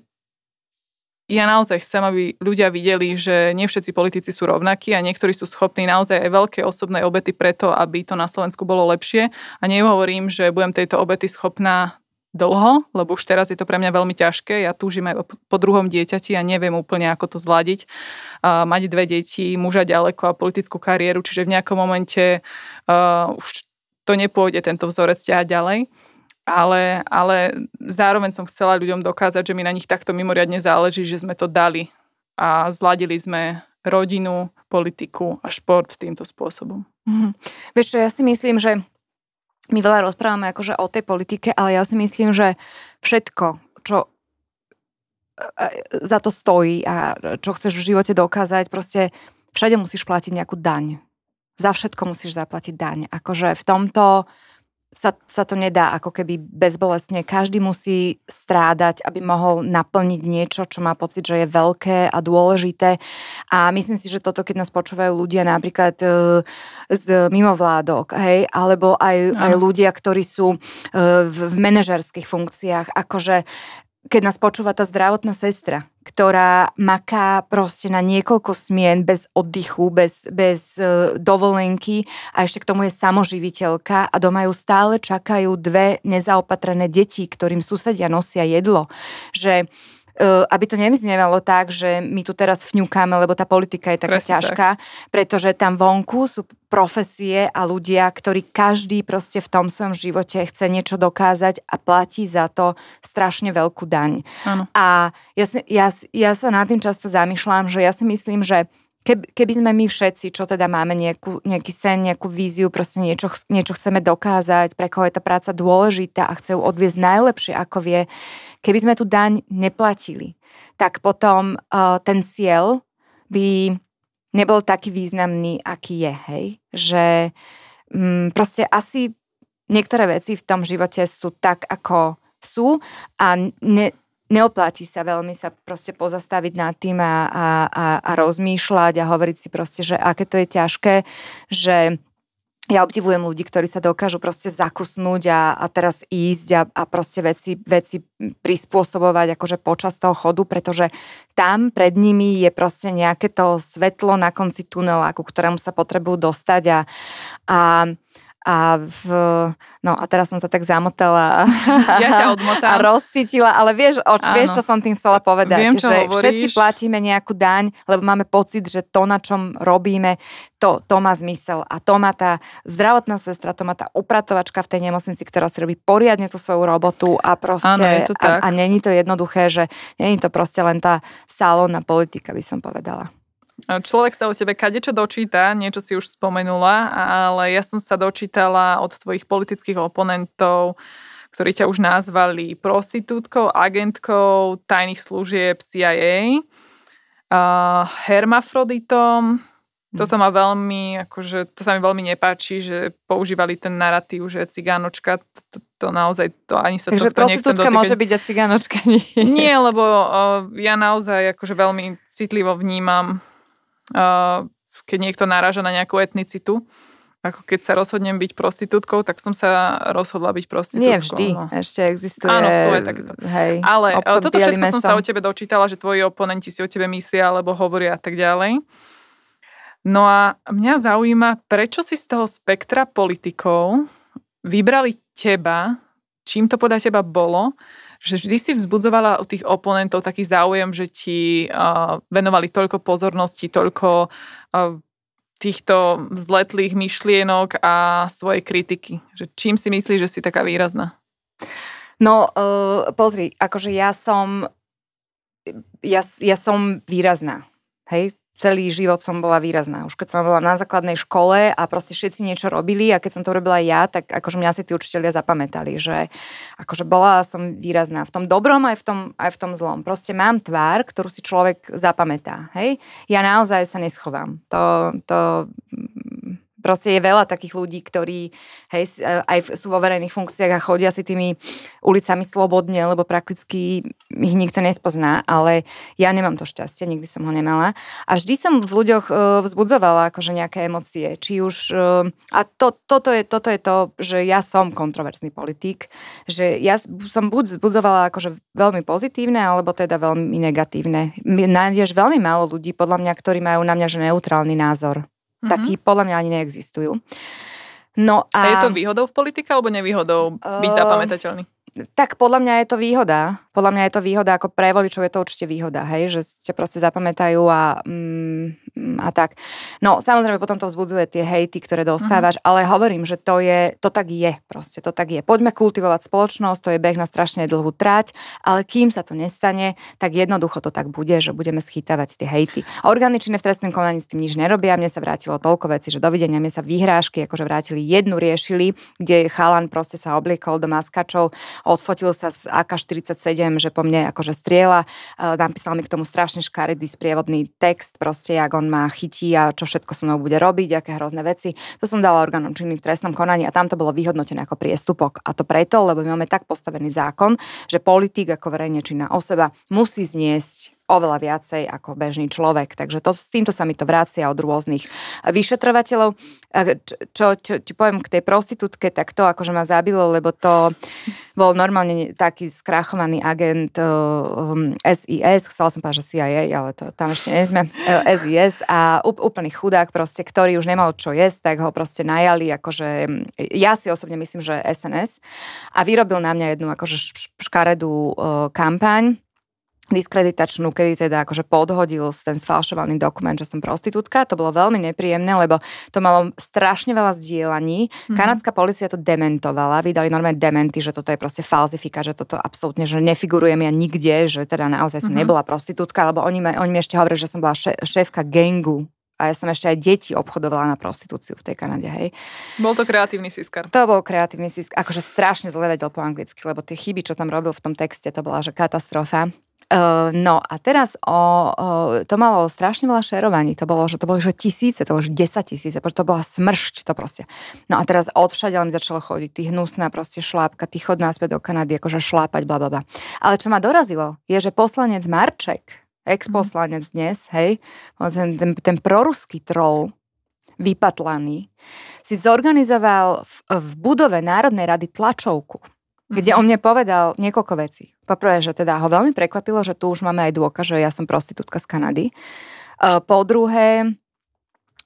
ja naozaj chcem, aby ľudia videli, že nie všetci politici sú rovnakí a niektorí sú schopní naozaj aj veľké osobné obety preto, aby to na Slovensku bolo lepšie. A nehovorím, že budem tejto obety schopná dlho, lebo už teraz je to pre mňa veľmi ťažké. Ja túžim aj po druhom dieťati a neviem úplne, ako to zladiť. mať dve deti, muža ďaleko a politickú kariéru, čiže v nejakom momente uh, už to nepôjde tento vzorec ťahať ďalej. Ale, ale zároveň som chcela ľuďom dokázať, že mi na nich takto mimoriadne záleží, že sme to dali a zladili sme rodinu, politiku a šport týmto spôsobom. Mm-hmm. Vieš čo, ja si myslím, že my veľa rozprávame akože o tej politike, ale ja si myslím, že všetko, čo e, e, za to stojí a čo chceš v živote dokázať, proste všade musíš platiť nejakú daň. Za všetko musíš zaplatiť daň. Akože v tomto uh, sa, sa to nedá ako keby bezbolestne. Každý musí strádať, aby mohol naplniť niečo, čo má pocit, že je veľké a dôležité. A myslím si, že toto, keď nás počúvajú ľudia napríklad e, z mimovládok, hej, alebo aj, no. aj ľudia, ktorí sú e, v, v manažerských funkciách, akože keď nás počúva tá zdravotná sestra, ktorá maká proste na niekoľko smien bez oddychu, bez, bez e, dovolenky a ešte k tomu je samoživiteľka a doma ju stále čakajú dve nezaopatrené deti, ktorým susedia nosia jedlo. Že aby to nevyznievalo tak, že my tu teraz fňukáme, lebo tá politika je taká Presne ťažká, tak. pretože tam vonku sú profesie a ľudia, ktorí každý proste v tom svojom živote chce niečo dokázať a platí za to strašne veľkú daň. Ano. A ja, ja, ja sa nad tým často zamýšľam, že ja si myslím, že keb, keby sme my všetci, čo teda máme nejakú, nejaký sen, nejakú víziu, proste niečo, niečo chceme dokázať, pre koho je tá práca dôležitá a chce ju odviezť najlepšie, ako vie, keby sme tu daň neplatili, tak potom uh, ten cieľ by nebol taký významný, aký je, hej? Že um, proste asi niektoré veci v tom živote sú tak, ako sú a ne, neoplatí sa veľmi sa proste pozastaviť nad tým a, a, a, a rozmýšľať a hovoriť si proste, že aké to je ťažké, že ja obdivujem ľudí, ktorí sa dokážu proste zakusnúť a, a teraz ísť a, a proste veci, veci prispôsobovať akože počas toho chodu, pretože tam pred nimi je proste nejaké to svetlo na konci tunela, ku ktorému sa potrebujú dostať a, a a, v, no, a teraz som sa tak zamotala <laughs> ja a rozcítila, ale vieš, o, vieš, čo som tým chcela povedať. Viem, že hovoríš. všetci platíme nejakú daň, lebo máme pocit, že to, na čom robíme, to, to má zmysel. A to má tá zdravotná sestra, to má tá upratovačka v tej nemocnici, ktorá si robí poriadne tú svoju robotu a proste... Áno, je to tak. A, a není to jednoduché, že není to proste len tá salónna politika, by som povedala. Človek sa o tebe kadečo dočíta, niečo si už spomenula, ale ja som sa dočítala od tvojich politických oponentov, ktorí ťa už nazvali prostitútkou, agentkou tajných služieb CIA, uh, hermafroditom. Mm. Toto ma veľmi, akože, to sa mi veľmi nepáči, že používali ten narratív, že cigánočka, to, to naozaj to ani sa Takže to, prostitútka môže byť a cigánočka nie. Nie, lebo uh, ja naozaj akože veľmi citlivo vnímam keď niekto naráža na nejakú etnicitu, ako keď sa rozhodnem byť prostitútkou, tak som sa rozhodla byť prostitútkou. Nie vždy, no. ešte existuje. Áno, sú aj takéto. Hej, Ale eh, obchod, toto všetko mesom. som sa o tebe dočítala, že tvoji oponenti si o tebe myslia alebo hovoria a tak ďalej. No a mňa zaujíma, prečo si z toho spektra politikov vybrali teba, čím to podľa teba bolo, že vždy si vzbudzovala u tých oponentov taký záujem, že ti uh, venovali toľko pozornosti, toľko uh, týchto vzletlých myšlienok a svojej kritiky. Že čím si myslíš, že si taká výrazná? No, uh, pozri, akože ja som ja, ja som výrazná. Hej, celý život som bola výrazná. Už keď som bola na základnej škole a proste všetci niečo robili a keď som to robila ja, tak akože mňa si tí učiteľia zapamätali, že akože bola som výrazná v tom dobrom aj v tom, aj v tom zlom. Proste mám tvár, ktorú si človek zapamätá. Hej? Ja naozaj sa neschovám. To, to proste je veľa takých ľudí, ktorí hej, e, aj sú vo verejných funkciách a chodia si tými ulicami slobodne, lebo prakticky ich nikto nespozná, ale ja nemám to šťastie, nikdy som ho nemala. A vždy som v ľuďoch e, vzbudzovala akože nejaké emócie, či už... E, a to, toto, je, toto je to, že ja som kontroverzný politik, že ja som buď vzbudzovala akože veľmi pozitívne, alebo teda veľmi negatívne. Nájdeš veľmi málo ľudí, podľa mňa, ktorí majú na mňa že neutrálny názor. Mm-hmm. Takí podľa mňa ani neexistujú. No a... a je to výhodou v politike alebo nevýhodou byť uh... zapamätateľný? tak podľa mňa je to výhoda. Podľa mňa je to výhoda, ako pre voličov je to určite výhoda, hej, že ste proste zapamätajú a mm, Mm, a tak. No samozrejme potom to vzbudzuje tie hejty, ktoré mhm. dostávaš, uh-huh. ale hovorím, že to je, to tak je, proste to tak je. Poďme kultivovať spoločnosť, to je beh na strašne dlhú trať, ale kým sa to nestane, tak jednoducho to tak bude, že budeme schytávať tie hejty. A orgány činné v trestnom konaní s tým nič nerobia, mne sa vrátilo toľko vecí, že dovidenia, mne sa vyhrážky akože vrátili, jednu riešili, kde chalan proste sa obliekol do maskačov, odfotil sa z AK-47, že po mne akože striela, e, napísal mi k tomu strašne škaredý sprievodný text, proste jak on on ma chytí a čo všetko so mnou bude robiť, aké hrozné veci. To som dala orgánom činným v trestnom konaní a tam to bolo vyhodnotené ako priestupok. A to preto, lebo my máme tak postavený zákon, že politik ako verejne činná osoba musí zniesť oveľa viacej ako bežný človek. Takže to, s týmto sa mi to vracia od rôznych vyšetrovateľov. Čo, čo, čo ti poviem k tej prostitútke, tak to akože ma zabilo, lebo to bol normálne taký skrachovaný agent um, eh, hm, SIS, chcela som povedať, že CIA, ale to tam ešte sme, SIS eh, a úplný chudák proste, ktorý už nemal čo jesť, tak ho proste najali, akože hm, ja si osobne myslím, že SNS a vyrobil na mňa jednu akože škaredú uh, kampaň, diskreditačnú, kedy teda akože podhodil ten sfalšovaný dokument, že som prostitútka. To bolo veľmi nepríjemné, lebo to malo strašne veľa zdieľaní. Mm-hmm. Kanadská policia to dementovala, vydali normálne dementy, že toto je proste falzifika, že toto absolútne, že nefigurujem ja nikde, že teda naozaj som mm-hmm. nebola prostitútka, lebo oni, ma, oni mi ešte hovorili, že som bola še, šéfka gengu a ja som ešte aj deti obchodovala na prostitúciu v tej Kanade, hej. Bol to kreatívny siskar. To bol kreatívny siskar. Akože strašne zle vedel po anglicky, lebo tie chyby, čo tam robil v tom texte, to bola že katastrofa no a teraz o, o, to malo strašne veľa šerovaní. To bolo, že to bolo že tisíce, to bolo už 10 tisíce, pretože to bola smršť to proste. No a teraz všade mi začalo chodiť, tý hnusná proste šlápka, ty chod náspäť do Kanady, akože šlápať, bla, bla, bla. Ale čo ma dorazilo, je, že poslanec Marček, ex-poslanec mhm. dnes, hej, ten, ten, ten proruský troll, vypatlaný, si zorganizoval v, v budove Národnej rady tlačovku kde mhm. on mne povedal niekoľko vecí. Poprvé, že teda ho veľmi prekvapilo, že tu už máme aj dôkaz, že ja som prostitútka z Kanady. E, po druhé,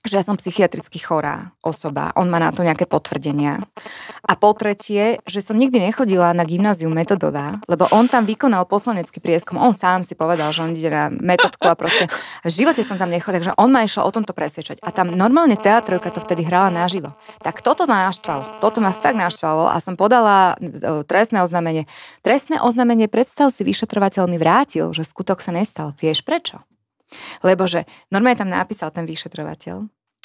že ja som psychiatricky chorá osoba. On má na to nejaké potvrdenia. A po tretie, že som nikdy nechodila na gymnázium metodová, lebo on tam vykonal poslanecký prieskum. On sám si povedal, že on ide na metodku a proste v živote som tam nechodila, takže on ma išiel o tomto presvedčať. A tam normálne teatrovka to vtedy hrala naživo. Tak toto ma naštvalo. Toto ma fakt naštvalo a som podala e, trestné oznámenie. Trestné oznámenie, predstav si, vyšetrovateľ mi vrátil, že skutok sa nestal. Vieš prečo? Lebo že normálne tam napísal ten vyšetrovateľ,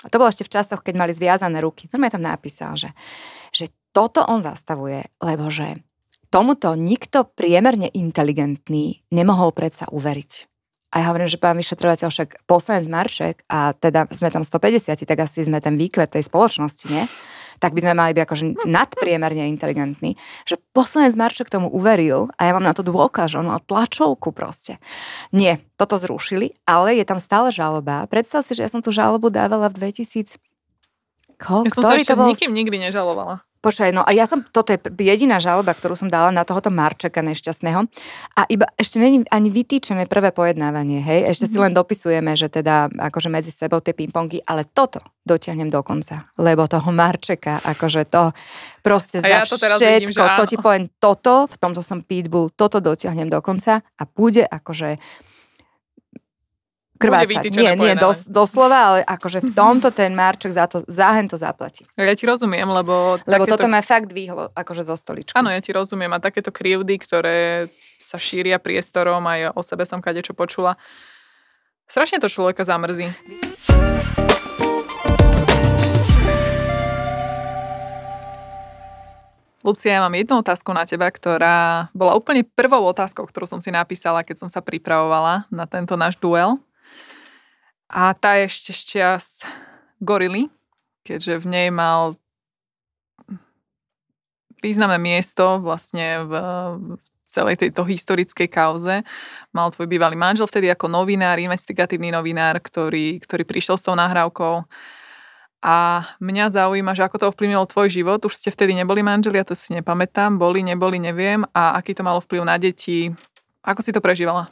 a to bolo ešte v časoch, keď mali zviazané ruky, normálne tam napísal, že, že toto on zastavuje, lebo že tomuto nikto priemerne inteligentný nemohol predsa uveriť. A ja hovorím, že pán vyšetrovateľ, však poslanec Marček, a teda sme tam 150, tak asi sme ten výkvet tej spoločnosti, nie? tak by sme mali byť akože nadpriemerne inteligentní, že poslanec Marček tomu uveril a ja mám na to dôkaz, že on mal tlačovku proste. Nie, toto zrušili, ale je tam stále žaloba. Predstav si, že ja som tú žalobu dávala v 2000 Ko, ja som sa ešte to bol... nikým nikdy nežalovala. Počkaj, no a ja som, toto je jediná žaloba, ktorú som dala na tohoto Marčeka nešťastného. A iba ešte není ani vytýčené prvé pojednávanie, hej? Ešte mm-hmm. si mhm. len dopisujeme, že teda akože medzi sebou tie pingpongy, ale toto dotiahnem do konca, lebo toho Marčeka, akože to proste a za ja to teraz všetko, vidím, že to ti poviem toto, v tomto som pitbull, toto dotiahnem do konca a bude akože krvácať. Nie, nie, dos, doslova, ale akože v tomto ten Marček za to, záhen to zaplatí. Ja ti rozumiem, lebo... Lebo takéto... toto ma fakt vyhlo, akože zo stoličky. Áno, ja ti rozumiem. A takéto krivdy, ktoré sa šíria priestorom, aj o sebe som kade čo počula, strašne to človeka zamrzí. Lucia, ja mám jednu otázku na teba, ktorá bola úplne prvou otázkou, ktorú som si napísala, keď som sa pripravovala na tento náš duel. A tá je ešte z čias gorily, keďže v nej mal významné miesto vlastne v, v celej tejto historickej kauze. Mal tvoj bývalý manžel vtedy ako novinár, investigatívny novinár, ktorý, ktorý prišiel s tou nahrávkou. A mňa zaujíma, že ako to ovplyvnilo tvoj život. Už ste vtedy neboli manželia, to si nepamätám. Boli, neboli, neviem. A aký to malo vplyv na deti. Ako si to prežívala?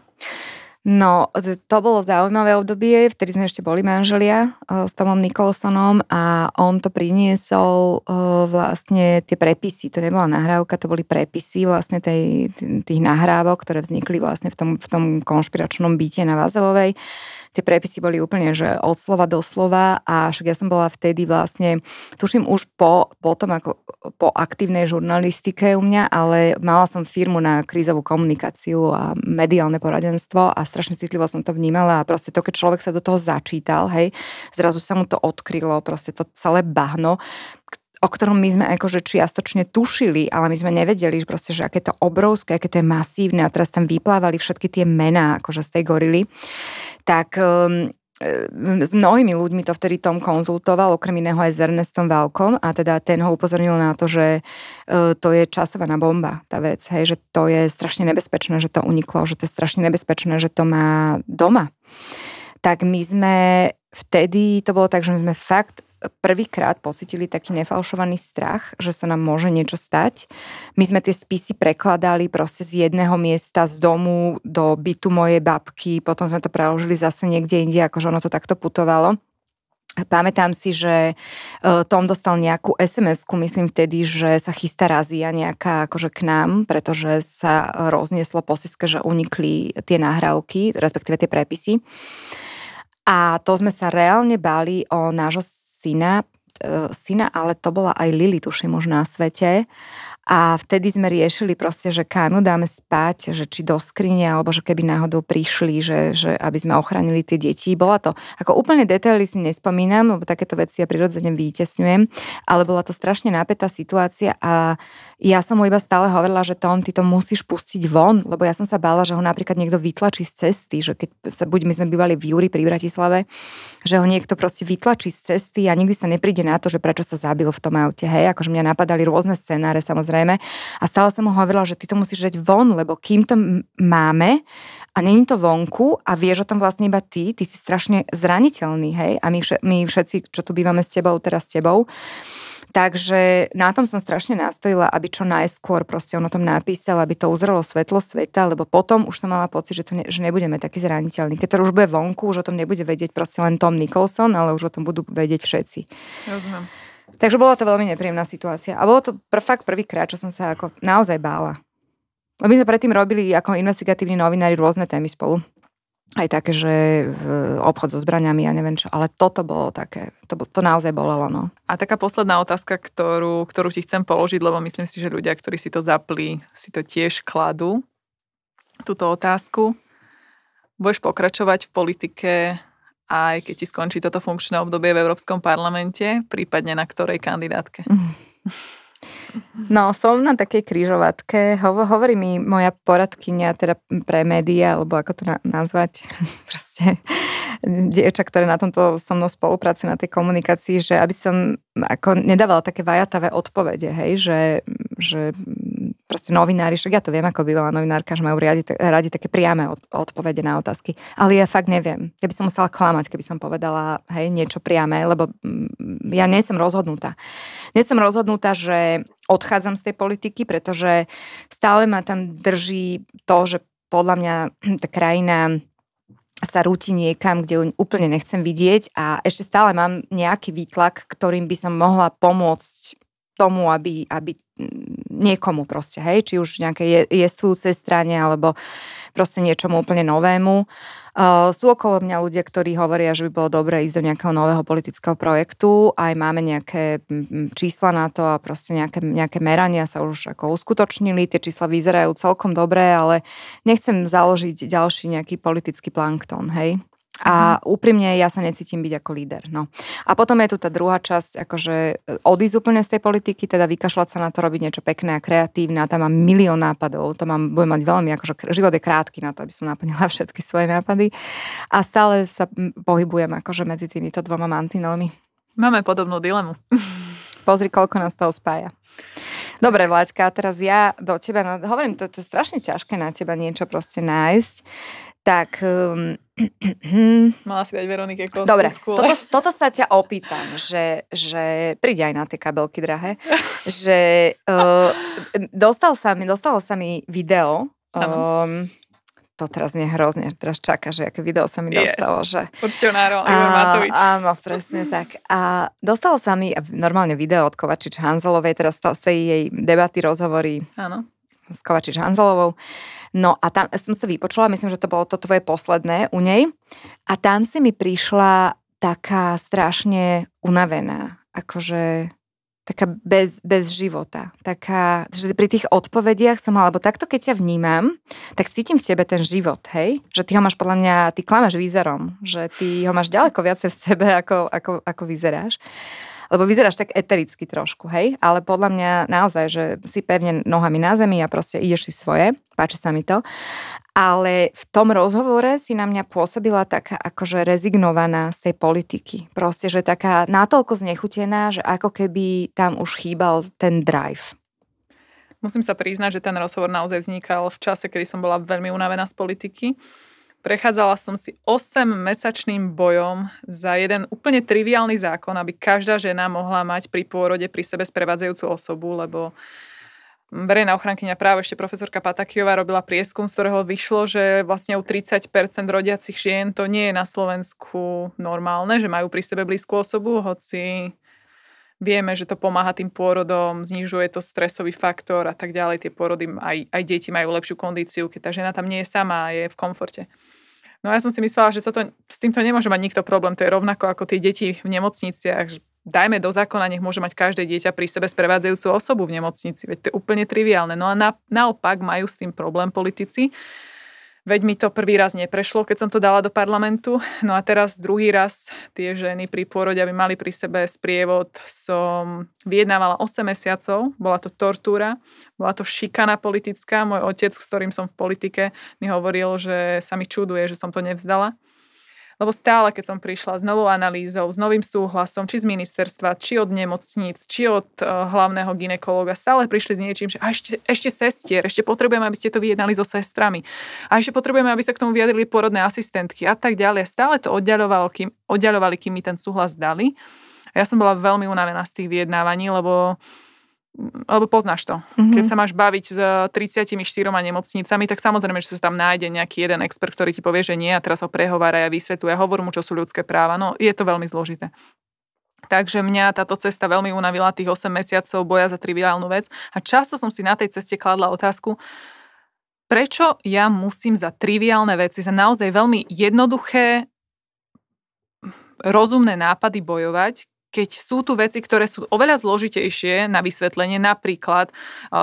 No, to bolo zaujímavé obdobie, vtedy sme ešte boli manželia e, s Tomom Nikolsonom a on to priniesol e, vlastne tie prepisy, to nebola nahrávka, to boli prepisy vlastne tej, tých nahrávok, ktoré vznikli vlastne v tom, v tom konšpiračnom byte na vázovovej tie prepisy boli úplne, že od slova do slova a však ja som bola vtedy vlastne, tuším už po, po tom, ako po aktívnej žurnalistike u mňa, ale mala som firmu na krízovú komunikáciu a mediálne poradenstvo a strašne citlivo som to vnímala a proste to, keď človek sa do toho začítal, hej, zrazu sa mu to odkrylo, proste to celé bahno, o ktorom my sme akože čiastočne tušili, ale my sme nevedeli, že proste, že aké to obrovské, aké to je masívne a teraz tam vyplávali všetky tie mená akože z tej gorily, tak um, um s mnohými ľuďmi to vtedy Tom konzultoval, okrem iného aj s Ernestom Valkom a teda ten ho upozornil na to, že e, to je časovaná bomba, tá vec, hej, že to je strašne nebezpečné, že to uniklo, že to je strašne nebezpečné, že to má doma. Tak my sme vtedy, to bolo tak, že my sme fakt prvýkrát pocitili taký nefalšovaný strach, že sa nám môže niečo stať. My sme tie spisy prekladali proste z jedného miesta, z domu do bytu mojej babky, potom sme to preložili zase niekde inde, akože ono to takto putovalo. Pamätám si, že e, Tom dostal nejakú SMS-ku, myslím vtedy, že sa chystá razia nejaká akože k nám, pretože sa roznieslo posiske, že unikli tie nahrávky, respektíve tie prepisy. A to sme sa reálne báli o nášho syna, e, syna, ale to bola aj lili tuším už na svete. A vtedy sme riešili proste, že kánu dáme spať, že či do skrine, alebo že keby náhodou prišli, že, že aby sme ochránili tie deti. Bola to, ako úplne detaily si nespomínam, lebo takéto veci ja prirodzene vytesňujem, ale bola to strašne nápetá situácia a ja som mu iba stále hovorila, že Tom, ty to musíš pustiť von, lebo ja som sa bála, že ho napríklad niekto vytlačí z cesty, že keď sa, buď my sme bývali v Júri pri Bratislave, že ho niekto proste vytlačí z cesty a nikdy sa nepríde na to, že prečo sa zabil v tom aute. Hej, akože mňa napadali rôzne scenáre samozrejme a stále som mu hovorila, že ty to musíš dať von, lebo kým to máme a není to vonku a vieš o tom vlastne iba ty, ty si strašne zraniteľný, hej, a my, vš- my všetci, čo tu bývame s tebou, teraz s tebou, Takže na tom som strašne nastojila, aby čo najskôr proste on o tom napísal, aby to uzrelo svetlo sveta, lebo potom už som mala pocit, že, to ne, že nebudeme takí zraniteľní. Keď to už bude vonku, už o tom nebude vedieť proste len Tom Nicholson, ale už o tom budú vedieť všetci. Rozumiem. Takže bola to veľmi nepríjemná situácia. A bolo to pr- fakt prvýkrát, čo som sa ako naozaj bála. my sme predtým robili ako investigatívni novinári rôzne témy spolu aj také, že obchod so zbraniami, ja neviem čo, ale toto bolo také, to, to naozaj bolelo, no. A taká posledná otázka, ktorú, ktorú ti chcem položiť, lebo myslím si, že ľudia, ktorí si to zaplí, si to tiež kladú, túto otázku. Budeš pokračovať v politike aj keď ti skončí toto funkčné obdobie v Európskom parlamente, prípadne na ktorej kandidátke? Mm. <laughs> No, som na takej krížovatke. Hovo, hovorí mi moja poradkynia, teda pre médiá, alebo ako to na- nazvať, <laughs> proste dievča, ktoré na tomto so mnou spolupracuje na tej komunikácii, že aby som ako nedávala také vajatavé odpovede, hej, že, že proste novinári, však ja to viem ako bývalá novinárka, že majú radi, radi také priame od, odpovede na otázky, ale ja fakt neviem. Ja by som musela klamať, keby som povedala hej, niečo priame, lebo mm, ja nie som rozhodnutá. Nie som rozhodnutá, že odchádzam z tej politiky, pretože stále ma tam drží to, že podľa mňa <clears throat> tá krajina sa rúti niekam, kde ju úplne nechcem vidieť a ešte stále mám nejaký výtlak, ktorým by som mohla pomôcť tomu, aby, aby niekomu proste, hej, či už nejakej jestvujúcej strane, alebo proste niečomu úplne novému. Uh, sú okolo mňa ľudia, ktorí hovoria, že by bolo dobré ísť do nejakého nového politického projektu, aj máme nejaké čísla na to a proste nejaké, nejaké merania sa už ako uskutočnili, tie čísla vyzerajú celkom dobré, ale nechcem založiť ďalší nejaký politický plankton, hej. A mhm. úprimne ja sa necítim byť ako líder. No. A potom je tu tá druhá časť, akože e, odísť úplne z tej politiky, teda vykašľať sa na to, robiť niečo pekné a kreatívne. A tam mám milión nápadov, to mám, budem mať veľmi, akože život je krátky na to, aby som naplnila <laughs> všetky svoje nápady. A stále sa pohybujem akože medzi týmito dvoma mantinelmi. Máme podobnú dilemu. <laughs> Pozri, koľko nás toho spája. Dobre, Vláďka, a teraz ja do teba, no, hovorím, to, to je strašne ťažké na teba niečo proste nájsť tak... Um, <clears throat> Mala si dať Veronike kostku. Dobre, toto, toto sa ťa opýtam, že, že príde aj na tie kabelky drahé, <laughs> že uh, dostal sa mi, dostalo sa mi video, um, to teraz nie hrozne, teraz čaká, že aké video sa mi yes. dostalo. Že... Určite Náro, Igor Matovič. Áno, presne tak. A dostalo sa mi normálne video od Kovačič Hanzelovej, teraz z tej jej debaty, rozhovory. Áno s Kovačič Hanzelovou. No a tam som sa vypočula, myslím, že to bolo to tvoje posledné u nej. A tam si mi prišla taká strašne unavená, akože taká bez, bez života. Taká, že pri tých odpovediach som, alebo takto keď ťa vnímam, tak cítim v tebe ten život, hej? Že ty ho máš podľa mňa, ty klamáš výzerom, že ty ho máš ďaleko viacej v sebe, ako, ako, ako vyzeráš lebo vyzeráš tak etericky trošku, hej, ale podľa mňa naozaj, že si pevne nohami na zemi a proste ideš si svoje, páči sa mi to. Ale v tom rozhovore si na mňa pôsobila taká akože rezignovaná z tej politiky. Proste, že taká natoľko znechutená, že ako keby tam už chýbal ten drive. Musím sa priznať, že ten rozhovor naozaj vznikal v čase, kedy som bola veľmi unavená z politiky Prechádzala som si 8-mesačným bojom za jeden úplne triviálny zákon, aby každá žena mohla mať pri pôrode pri sebe sprevádzajúcu osobu, lebo verejná ochrankyňa práve ešte profesorka Patakiová robila prieskum, z ktorého vyšlo, že vlastne u 30% rodiacich žien to nie je na Slovensku normálne, že majú pri sebe blízku osobu, hoci vieme, že to pomáha tým pôrodom, znižuje to stresový faktor a tak ďalej. Tie pôrody aj, aj deti majú lepšiu kondíciu, keď tá žena tam nie je sama a je v komforte. No a ja som si myslela, že toto, s týmto nemôže mať nikto problém, to je rovnako ako tie deti v nemocniciach. Dajme do zákona, nech môže mať každé dieťa pri sebe sprevádzajúcu osobu v nemocnici, veď to je úplne triviálne. No a na, naopak majú s tým problém politici, Veď mi to prvý raz neprešlo, keď som to dala do parlamentu. No a teraz druhý raz tie ženy pri pôrode, aby mali pri sebe sprievod, som vyjednávala 8 mesiacov. Bola to tortúra, bola to šikana politická. Môj otec, s ktorým som v politike, mi hovoril, že sa mi čuduje, že som to nevzdala lebo stále, keď som prišla s novou analýzou, s novým súhlasom, či z ministerstva, či od nemocníc, či od uh, hlavného ginekológa, stále prišli s niečím, že a ešte, ešte sestier, ešte potrebujeme, aby ste to vyjednali so sestrami. A ešte potrebujeme, aby sa k tomu vyjadrili porodné asistentky a tak ďalej. Stále to kým, oddialovali, kým mi ten súhlas dali. A ja som bola veľmi unavená z tých vyjednávaní, lebo uh, lebo poznáš to. Mm-hmm. Keď sa máš baviť s 34 eh, nemocnicami, tak samozrejme, že sa tam nájde nejaký jeden expert, ktorý ti povie, že nie a teraz ho prehovára a a hovor mu, čo sú ľudské práva. No, je to veľmi zložité. Takže mňa táto cesta veľmi unavila tých 8 mesiacov boja za triviálnu vec a často som si na tej ceste kladla otázku, prečo ja musím za triviálne veci, za naozaj veľmi jednoduché, rozumné nápady bojovať, keď sú tu veci, ktoré sú oveľa zložitejšie na vysvetlenie, napríklad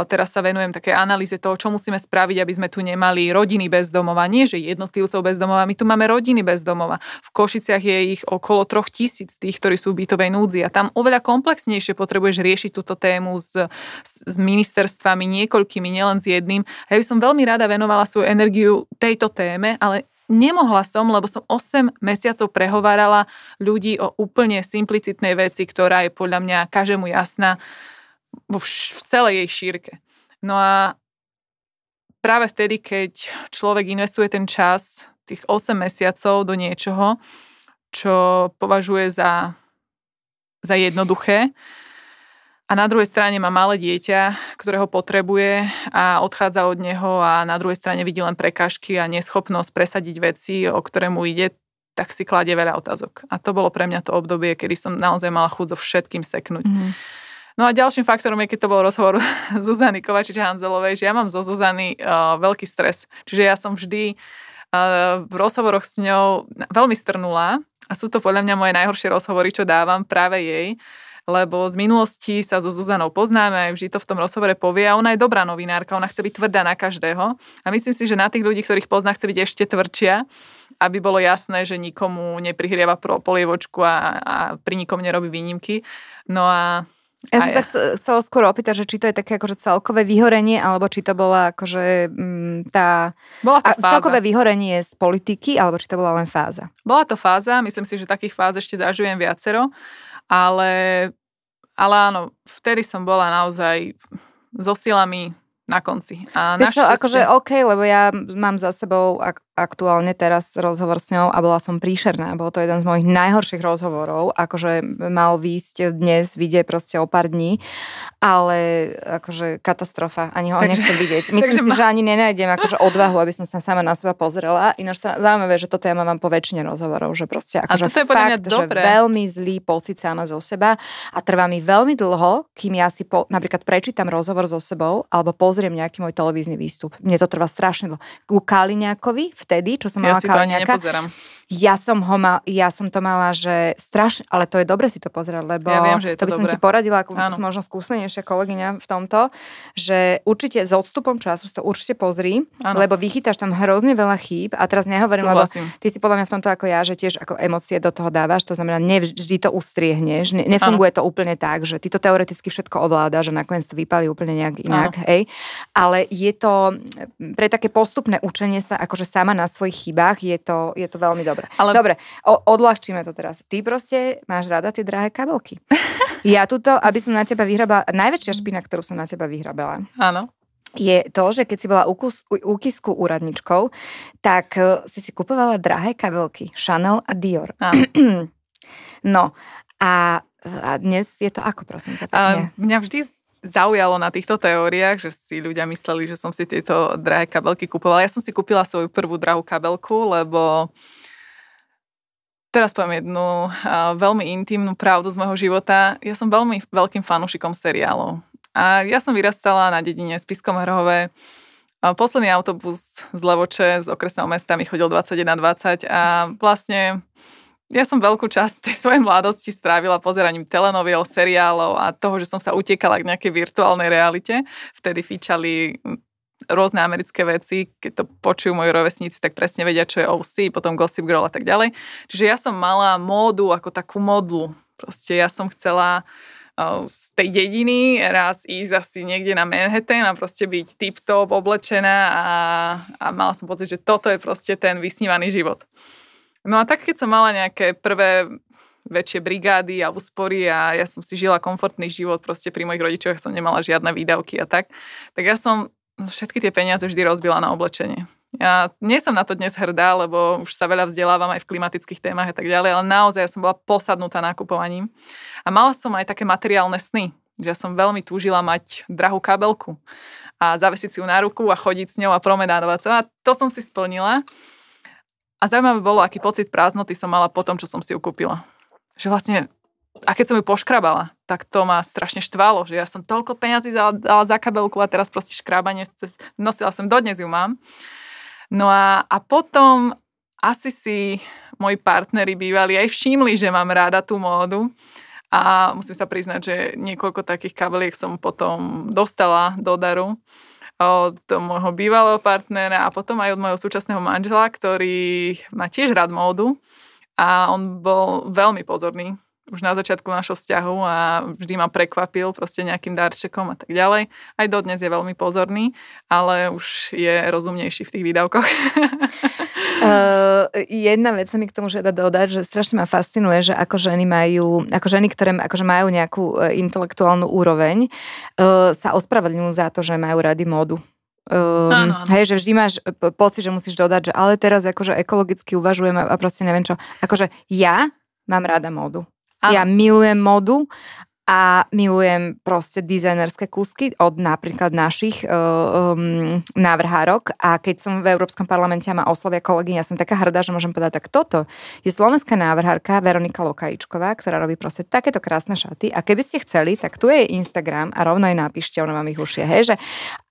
teraz sa venujem také analýze toho, čo musíme spraviť, aby sme tu nemali rodiny domova. nie že jednotlivcov bez domova, my tu máme rodiny bez domova. V Košiciach je ich okolo troch tisíc tých, ktorí sú v bytovej núdzi a tam oveľa komplexnejšie potrebuješ riešiť túto tému s, s ministerstvami niekoľkými, nielen s jedným. A ja by som veľmi rada venovala svoju energiu tejto téme, ale Nemohla som, lebo som 8 mesiacov prehovárala ľudí o úplne simplicitnej veci, ktorá je podľa mňa každému jasná vo vš- v celej jej šírke. No a práve vtedy, keď človek investuje ten čas, tých 8 mesiacov do niečoho, čo považuje za, za jednoduché, a na druhej strane má malé dieťa, ktorého potrebuje a odchádza od neho a na druhej strane vidí len prekážky a neschopnosť presadiť veci, o ktoré mu ide, tak si kladie veľa otázok. A to bolo pre mňa to obdobie, kedy som naozaj mala chuť so všetkým seknúť. Mm. No a ďalším faktorom je, keď to bol rozhovor <laughs> Zuzany Kovačič-Hanzelovej, že ja mám zo Zuzany uh, veľký stres. Čiže ja som vždy uh, v rozhovoroch s ňou veľmi strnula a sú to podľa mňa moje najhoršie rozhovory, čo dávam práve jej, lebo z minulosti sa so Zuzanou poznáme, vždy to v tom rozhovore povie a ona je dobrá novinárka, ona chce byť tvrdá na každého a myslím si, že na tých ľudí, ktorých pozná, chce byť ešte tvrdšia, aby bolo jasné, že nikomu neprihrieva polievočku a, a pri nikom nerobí výnimky. No a ja som sa chcela skôr opýtať, že či to je také akože celkové vyhorenie, alebo či to bola akože mm, tá... Bola to fáza. Celkové vyhorenie z politiky, alebo či to bola len fáza? Bola to fáza, myslím si, že takých fáz ešte zažujem viacero, ale ale áno, vtedy som bola naozaj so silami na konci. A Víš akože OK, lebo ja mám za sebou, ak, aktuálne teraz rozhovor s ňou a bola som príšerná. Bolo to jeden z mojich najhorších rozhovorov, akože mal výjsť dnes, vyjde proste o pár dní, ale akože katastrofa, ani ho takže, nechcem vidieť. <laughs> Myslím si, ma... že ani nenájdem akože odvahu, aby som sa sama na seba pozrela. Ináč sa zaujímavé, že toto ja mám po väčšine rozhovorov, že proste akože to je fakt, že veľmi zlý pocit sama zo seba a trvá mi veľmi dlho, kým ja si po, napríklad prečítam rozhovor so sebou alebo pozriem nejaký môj televízny výstup. Mne to trvá strašne dlho. Ku Kaliňákovi v vtedy, čo som ja mala Ja si to ani nepozerám. Ja som, ho mal, ja som to mala, že strašne, ale to je dobre si to pozrieť, lebo ja viem, že to, to by dobré. som ti poradila ako Áno. možno skúsenejšia kolegyňa v tomto, že určite s odstupom času to určite pozri, Áno. lebo vychytáš tam hrozne veľa chýb a teraz nehovorím, Súhlasím. lebo ty si podľa mňa v tomto ako ja, že tiež ako emócie do toho dávaš, to znamená, nevždy to ustriehneš, ne, nefunguje Áno. to úplne tak, že ty to teoreticky všetko ovládaš že nakoniec to vypali úplne nejak inak, hej. Ale je to pre také postupné učenie sa akože sama na svojich chybách, je to, je to veľmi dobré dobre. Ale... Dobre, o, odľahčíme to teraz. Ty proste máš rada tie drahé kabelky. <laughs> ja tuto, aby som na teba vyhrabala, najväčšia špina, ktorú som na teba vyhrabala. Áno je to, že keď si bola úkus, úkysku úradničkou, tak eh, si si kupovala drahé kabelky Chanel a Dior. Áno. <clears throat> No a, a dnes je to ako, prosím ťa, A ehm, mňa vždy zaujalo na týchto teóriách, že si ľudia mysleli, že som si tieto drahé kabelky kupovala. Ja som si kúpila svoju prvú drahú kabelku, lebo uh, Teraz poviem jednu uh, veľmi intimnú pravdu z môjho života. Ja som veľmi veľkým fanúšikom seriálov. A ja som vyrastala na dedine v Spiskom Hrhove. Posledný autobus z Levoče, z okresného mesta, mi chodil 21 20 a vlastne ja som veľkú časť tej svojej mladosti strávila pozeraním telenoviel, seriálov a toho, že som sa utekala k nejakej virtuálnej realite. Vtedy fičali rôzne americké veci, keď to počujú moji rovesníci, tak presne vedia, čo je OC, potom Gossip Girl a tak ďalej. Čiže ja som mala módu ako takú modlu. Proste ja som chcela z tej dediny raz ísť asi niekde na Manhattan a proste byť tip-top oblečená a, a mala som pocit, že toto je proste ten vysnívaný život. No a tak, keď som mala nejaké prvé väčšie brigády a úspory a ja som si žila komfortný život, proste pri mojich rodičoch som nemala žiadne výdavky a tak, tak ja som všetky tie peniaze vždy rozbila na oblečenie. Ja nie som na to dnes hrdá, lebo už sa veľa vzdelávam aj v klimatických témach a tak ďalej, ale naozaj ja som bola posadnutá nákupovaním. A mala som aj také materiálne sny, že ja som veľmi túžila mať drahú kabelku a zavesiť si ju na ruku a chodiť s ňou a promenádovať sa. A to som si splnila. A zaujímavé bolo, aký pocit prázdnoty som mala po tom, čo som si ju kúpila. Že vlastne a keď som ju poškrabala, tak to ma strašne štvalo, že ja som toľko peňazí dala, dala za kabelku a teraz proste škrábanie nosila som, dodnes ju mám. No a, a potom asi si moji partneri bývali aj všimli, že mám ráda tú módu. A musím sa priznať, že niekoľko takých kabeliek som potom dostala do daru od môjho bývalého partnera a potom aj od môjho súčasného manžela, ktorý má tiež rád módu a on bol veľmi pozorný už na začiatku našho vzťahu a vždy ma prekvapil proste nejakým darčekom a tak ďalej. Aj dodnes je veľmi pozorný, ale už je rozumnejší v tých výdavkoch. Uh, <laughs> jedna vec sa mi k tomu žiada dodať, že strašne ma fascinuje, že ako ženy majú, ako ženy, ktoré akože majú nejakú eh, intelektuálnu úroveň, uh, sa ospravedlňujú za to, že majú rady módu. Um, áno, áno. Hej, že vždy máš pocit, že musíš dodať, že ale teraz akože ekologicky uvažujem a, a proste neviem čo. Akože ja mám rada módu. Áno. Ja milujem modu a milujem proste dizajnerské kúsky od napríklad našich um, návrhárok a keď som v Európskom parlamente a ma oslovia kolegyňa, som taká hrdá, že môžem povedať, tak toto je slovenská návrhárka Veronika Lokajičková, ktorá robí proste takéto krásne šaty a keby ste chceli, tak tu je Instagram a rovno jej napíšte, ona vám ich ušie, hej, že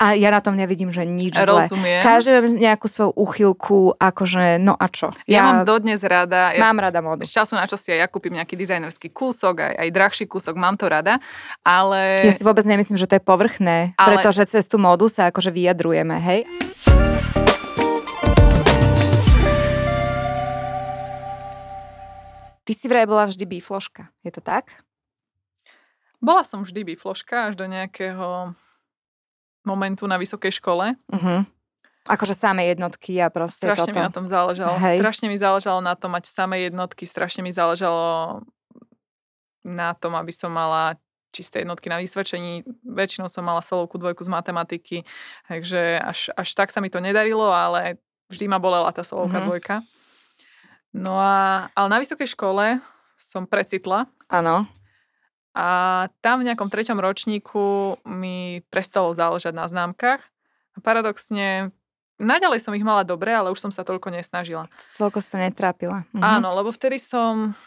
a ja na tom nevidím, že nič Rozumiem. zle. Každý má nejakú svoju uchylku, akože no a čo. Ja, ja mám dodnes rada. Ja mám rada modu. Z času na čas si aj ja kúpim nejaký dizajnerský kúsok, aj, aj drahší kúsok, mám to to rada, ale... Ja si vôbec nemyslím, že to je povrchné, ale... pretože cez tú módu sa akože vyjadrujeme, hej? Ty si vraj bola vždy bifloška, je to tak? Bola som vždy bifloška až do nejakého momentu na vysokej škole. Uh-huh. Akože samé jednotky a proste Strašne toto. mi na tom záležalo. Hej. Strašne mi záležalo na tom mať samé jednotky, strašne mi záležalo na tom, aby som mala čisté jednotky na vysvedčení. Väčšinou som mala solovku dvojku z matematiky, takže až, až tak sa mi to nedarilo, ale vždy ma bolela tá solovka mm-hmm. dvojka. No a, ale na vysokej škole som precitla. Áno. A tam v nejakom treťom ročníku mi prestalo záležať na známkach. A paradoxne, naďalej som ich mala dobre, ale už som sa toľko nesnažila. Toľko sa netrápila. Mhm. Áno, lebo vtedy som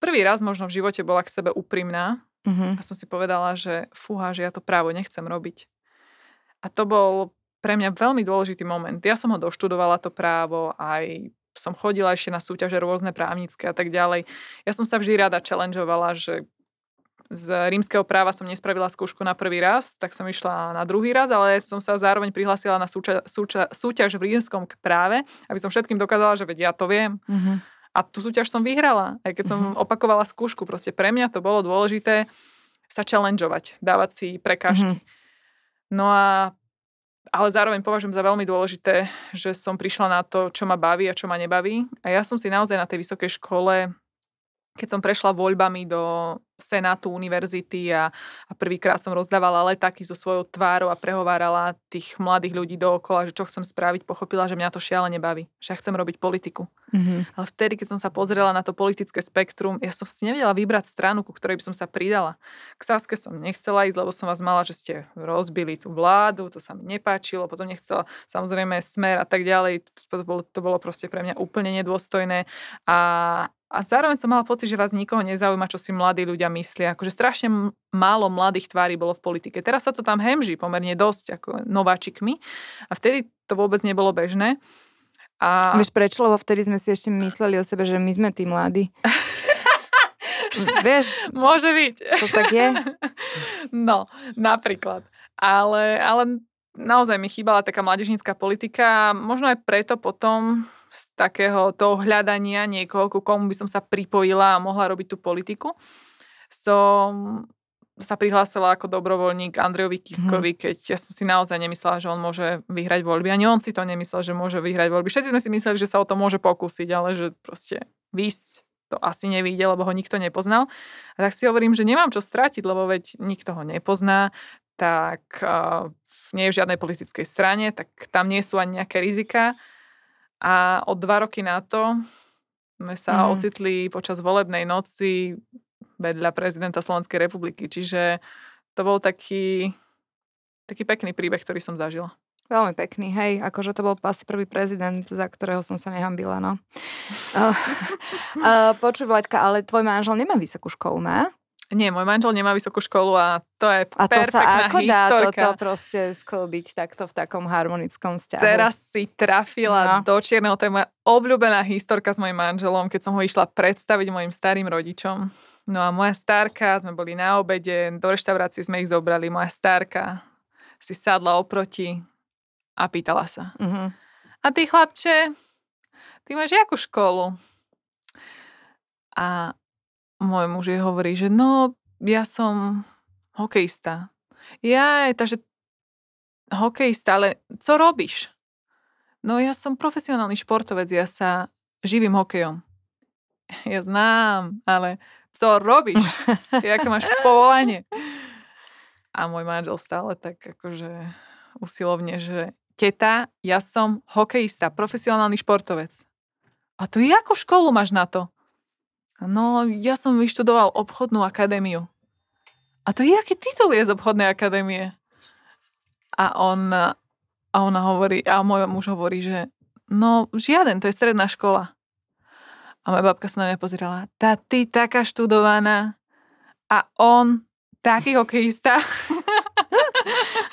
prvý raz možno v živote bola k sebe úprimná mm-hmm. a som si povedala, že fúha, že ja to právo nechcem robiť. A to bol pre mňa veľmi dôležitý moment. Ja som ho doštudovala, to právo, aj som chodila ešte na súťaže rôzne právnické a tak ďalej. Ja som sa vždy rada challengeovala, že z rímskeho práva som nespravila skúšku na prvý raz, tak som išla na druhý raz, ale som sa zároveň prihlásila na súča, súča, súťaž v rímskom práve, aby som všetkým dokázala, že veď ja to viem. Mm-hmm. A tú súťaž som vyhrala, aj keď som mm-hmm. opakovala skúšku. Proste pre mňa to bolo dôležité sa challengeovať, dávať si prekážky. Mm-hmm. No a ale zároveň považujem za veľmi dôležité, že som prišla na to, čo ma baví a čo ma nebaví. A ja som si naozaj na tej vysokej škole keď som prešla voľbami do Senátu univerzity a, a prvýkrát som rozdávala letáky so svojou tvárou a prehovárala tých mladých ľudí dookola, že čo chcem spraviť, pochopila, že mňa to šialene baví, že ja chcem robiť politiku. Mm-hmm. Ale vtedy, keď som sa pozrela na to politické spektrum, ja som si nevedela vybrať stranu, ku ktorej by som sa pridala. K Saske som nechcela ísť, lebo som vás mala, že ste rozbili tú vládu, to sa mi nepáčilo, potom nechcela samozrejme smer a tak ďalej. To bolo, to bolo proste pre mňa úplne nedôstojné. A, a zároveň som mala pocit, že vás nikoho nezaujíma, čo si mladí ľudia myslia. Akože strašne málo mladých tvári bolo v politike. Teraz sa to tam hemží pomerne dosť, ako nováčikmi. A vtedy to vôbec nebolo bežné. A... Vieš prečo? Lebo vtedy sme si ešte mysleli o sebe, že my sme tí mladí. Vieš? Môže byť. To tak je? No, napríklad. Ale, ale naozaj mi chýbala taká mládežnícka politika. Možno aj preto potom z takého toho hľadania niekoho, ku komu by som sa pripojila a mohla robiť tú politiku, som sa prihlásila ako dobrovoľník Andrejovi Kiskovi, mm. keď ja som si naozaj nemyslela, že on môže vyhrať voľby. Ani on si to nemyslel, že môže vyhrať voľby. Všetci sme si mysleli, že sa o to môže pokúsiť, ale že proste výsť to asi nevíde, lebo ho nikto nepoznal. A tak si hovorím, že nemám čo stratiť, lebo veď nikto ho nepozná, tak uh, nie je v žiadnej politickej strane, tak tam nie sú ani nejaké rizika a o dva roky na to sme sa mm. ocitli počas volebnej noci vedľa prezidenta Slovenskej republiky. Čiže to bol taký, taký pekný príbeh, ktorý som zažila. Veľmi pekný, hej, akože to bol asi prvý prezident, za ktorého som sa nehambila, no. uh, <laughs> <laughs> počuj, Vlaďka, ale tvoj manžel nemá vysokú školu, má? Nie, môj manžel nemá vysokú školu a to je A to sa ako historka. dá toto proste sklbiť takto v takom harmonickom vzťahu? Teraz si trafila no. do čierneho, to je moja obľúbená historka s mojim manželom, keď som ho išla predstaviť mojim starým rodičom. No a moja starka, sme boli na obede, do reštaurácie sme ich zobrali, moja starka si sadla oproti a pýtala sa. Mm-hmm. A ty chlapče, ty máš jakú školu? A môj muž jej hovorí, že no, ja som hokejista. Ja, takže hokejista, ale co robíš? No ja som profesionálny športovec, ja sa živím hokejom. <laughs> Ja znám, ale co robíš? <laughs> Jaké máš povolanie? A môj manžel stále tak akože usilovne, že teta, ja som hokejista, profesionálny športovec. A to jakú školu máš na to? No, ja som vyštudoval obchodnú akadémiu. A to je, aký titul je z obchodnej akadémie? A on, a ona hovorí, a môj muž hovorí, že no žiaden, to je stredná škola. A moja babka sa na mňa pozerala, tá ty taká študovaná a on taký hokejista. <laughs>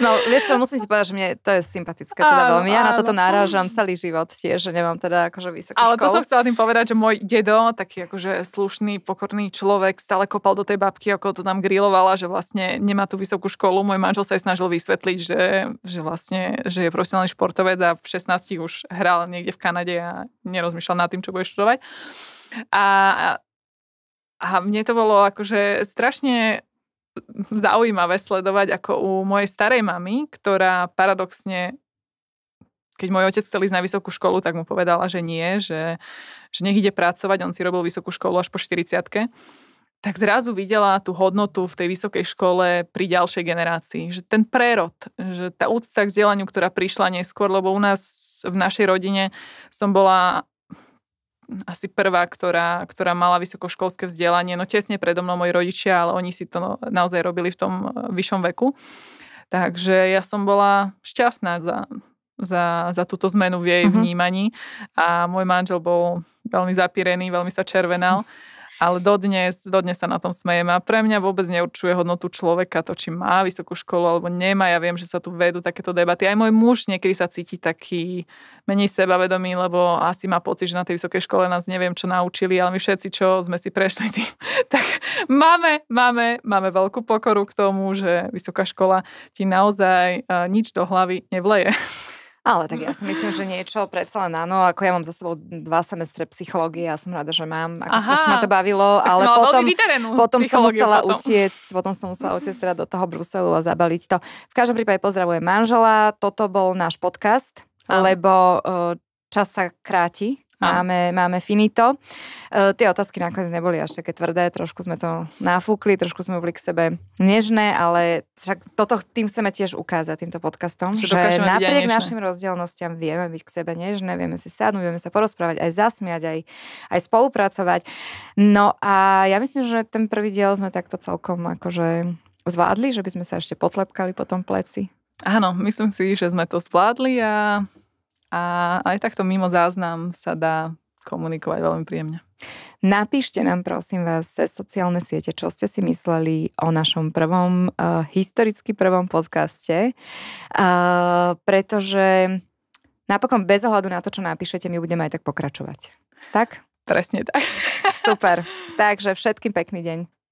No, vieš čo, musím ti povedať, že mne to je sympatické teda veľmi. Ja áno. na toto náražam celý život tiež, že nemám teda akože vysokú Ale školu. to som chcela tým povedať, že môj dedo, taký akože slušný, pokorný človek, stále kopal do tej babky, ako to tam grilovala, že vlastne nemá tú vysokú školu. Môj manžel sa aj snažil vysvetliť, že, že vlastne, že je profesionálny športovec a v 16 už hral niekde v Kanade a nerozmýšľal nad tým, čo bude študovať. A, a mne to bolo akože strašne zaujímavé sledovať ako u mojej starej mamy, ktorá paradoxne keď môj otec chcel ísť na vysokú školu, tak mu povedala, že nie, že, že nech ide pracovať, on si robil vysokú školu až po 40 tak zrazu videla tú hodnotu v tej vysokej škole pri ďalšej generácii. Že ten prerod, že tá úcta k vzdelaniu, ktorá prišla neskôr, lebo u nás v našej rodine som bola asi prvá, ktorá, ktorá mala vysokoškolské vzdelanie, no tesne predo mnou moji rodičia, ale oni si to naozaj robili v tom eh, vyššom veku. Takže ja som bola šťastná za, za, za túto zmenu v jej mm-hmm. vnímaní a môj manžel bol veľmi zapírený, veľmi sa červenal. Mm-hmm <laughs> Ale dodnes, dodnes sa na tom smejeme a pre mňa vôbec neurčuje hodnotu človeka to, či má vysokú školu alebo nemá. Ja viem, že sa tu vedú takéto debaty. Aj môj muž niekedy sa cíti taký menej sebavedomý, lebo asi má pocit, že na tej vysokej škole nás neviem, čo naučili, ale my všetci, čo sme si prešli tým, <laughs> tak máme, máme, máme veľkú pokoru k tomu, že vysoká škola ti naozaj eh, nič do hlavy nevleje. <laughs> Ale tak ja <laughs> si myslím, že niečo predsa len áno, ako ja mám za sebou dva semestre psychológie, ja som rada, že mám, ako Aha, ste, ma to bavilo, ale potom, potom som musela potom. utiecť, potom som musela <laughs> utiecť teda do toho Bruselu a zabaliť to. V každom prípade pozdravujem manžela, toto bol náš podcast, Aha. lebo eh, čas sa kráti máme, máme finito. Uh, tie otázky nakoniec neboli až také tvrdé, trošku sme to nafúkli, trošku sme boli k sebe nežné, ale však toto tým chceme tiež ukázať týmto podcastom, že, že napriek našim rozdielnostiam vieme byť k sebe nežné, vieme si sadnúť, vieme sa porozprávať, aj zasmiať, aj, aj spolupracovať. No a ja myslím, že ten prvý diel sme takto celkom akože zvládli, že by sme sa ešte potlepkali po tom pleci. Áno, myslím si, že sme to zvládli a a aj takto mimo záznam sa dá komunikovať veľmi príjemne. Napíšte nám prosím vás cez sociálne siete, čo ste si mysleli o našom prvom, uh, historicky prvom podcaste, uh, pretože napokon bez ohľadu na to, čo napíšete, my budeme aj tak pokračovať. Tak? Presne tak. Super. <laughs> Takže všetkým pekný deň.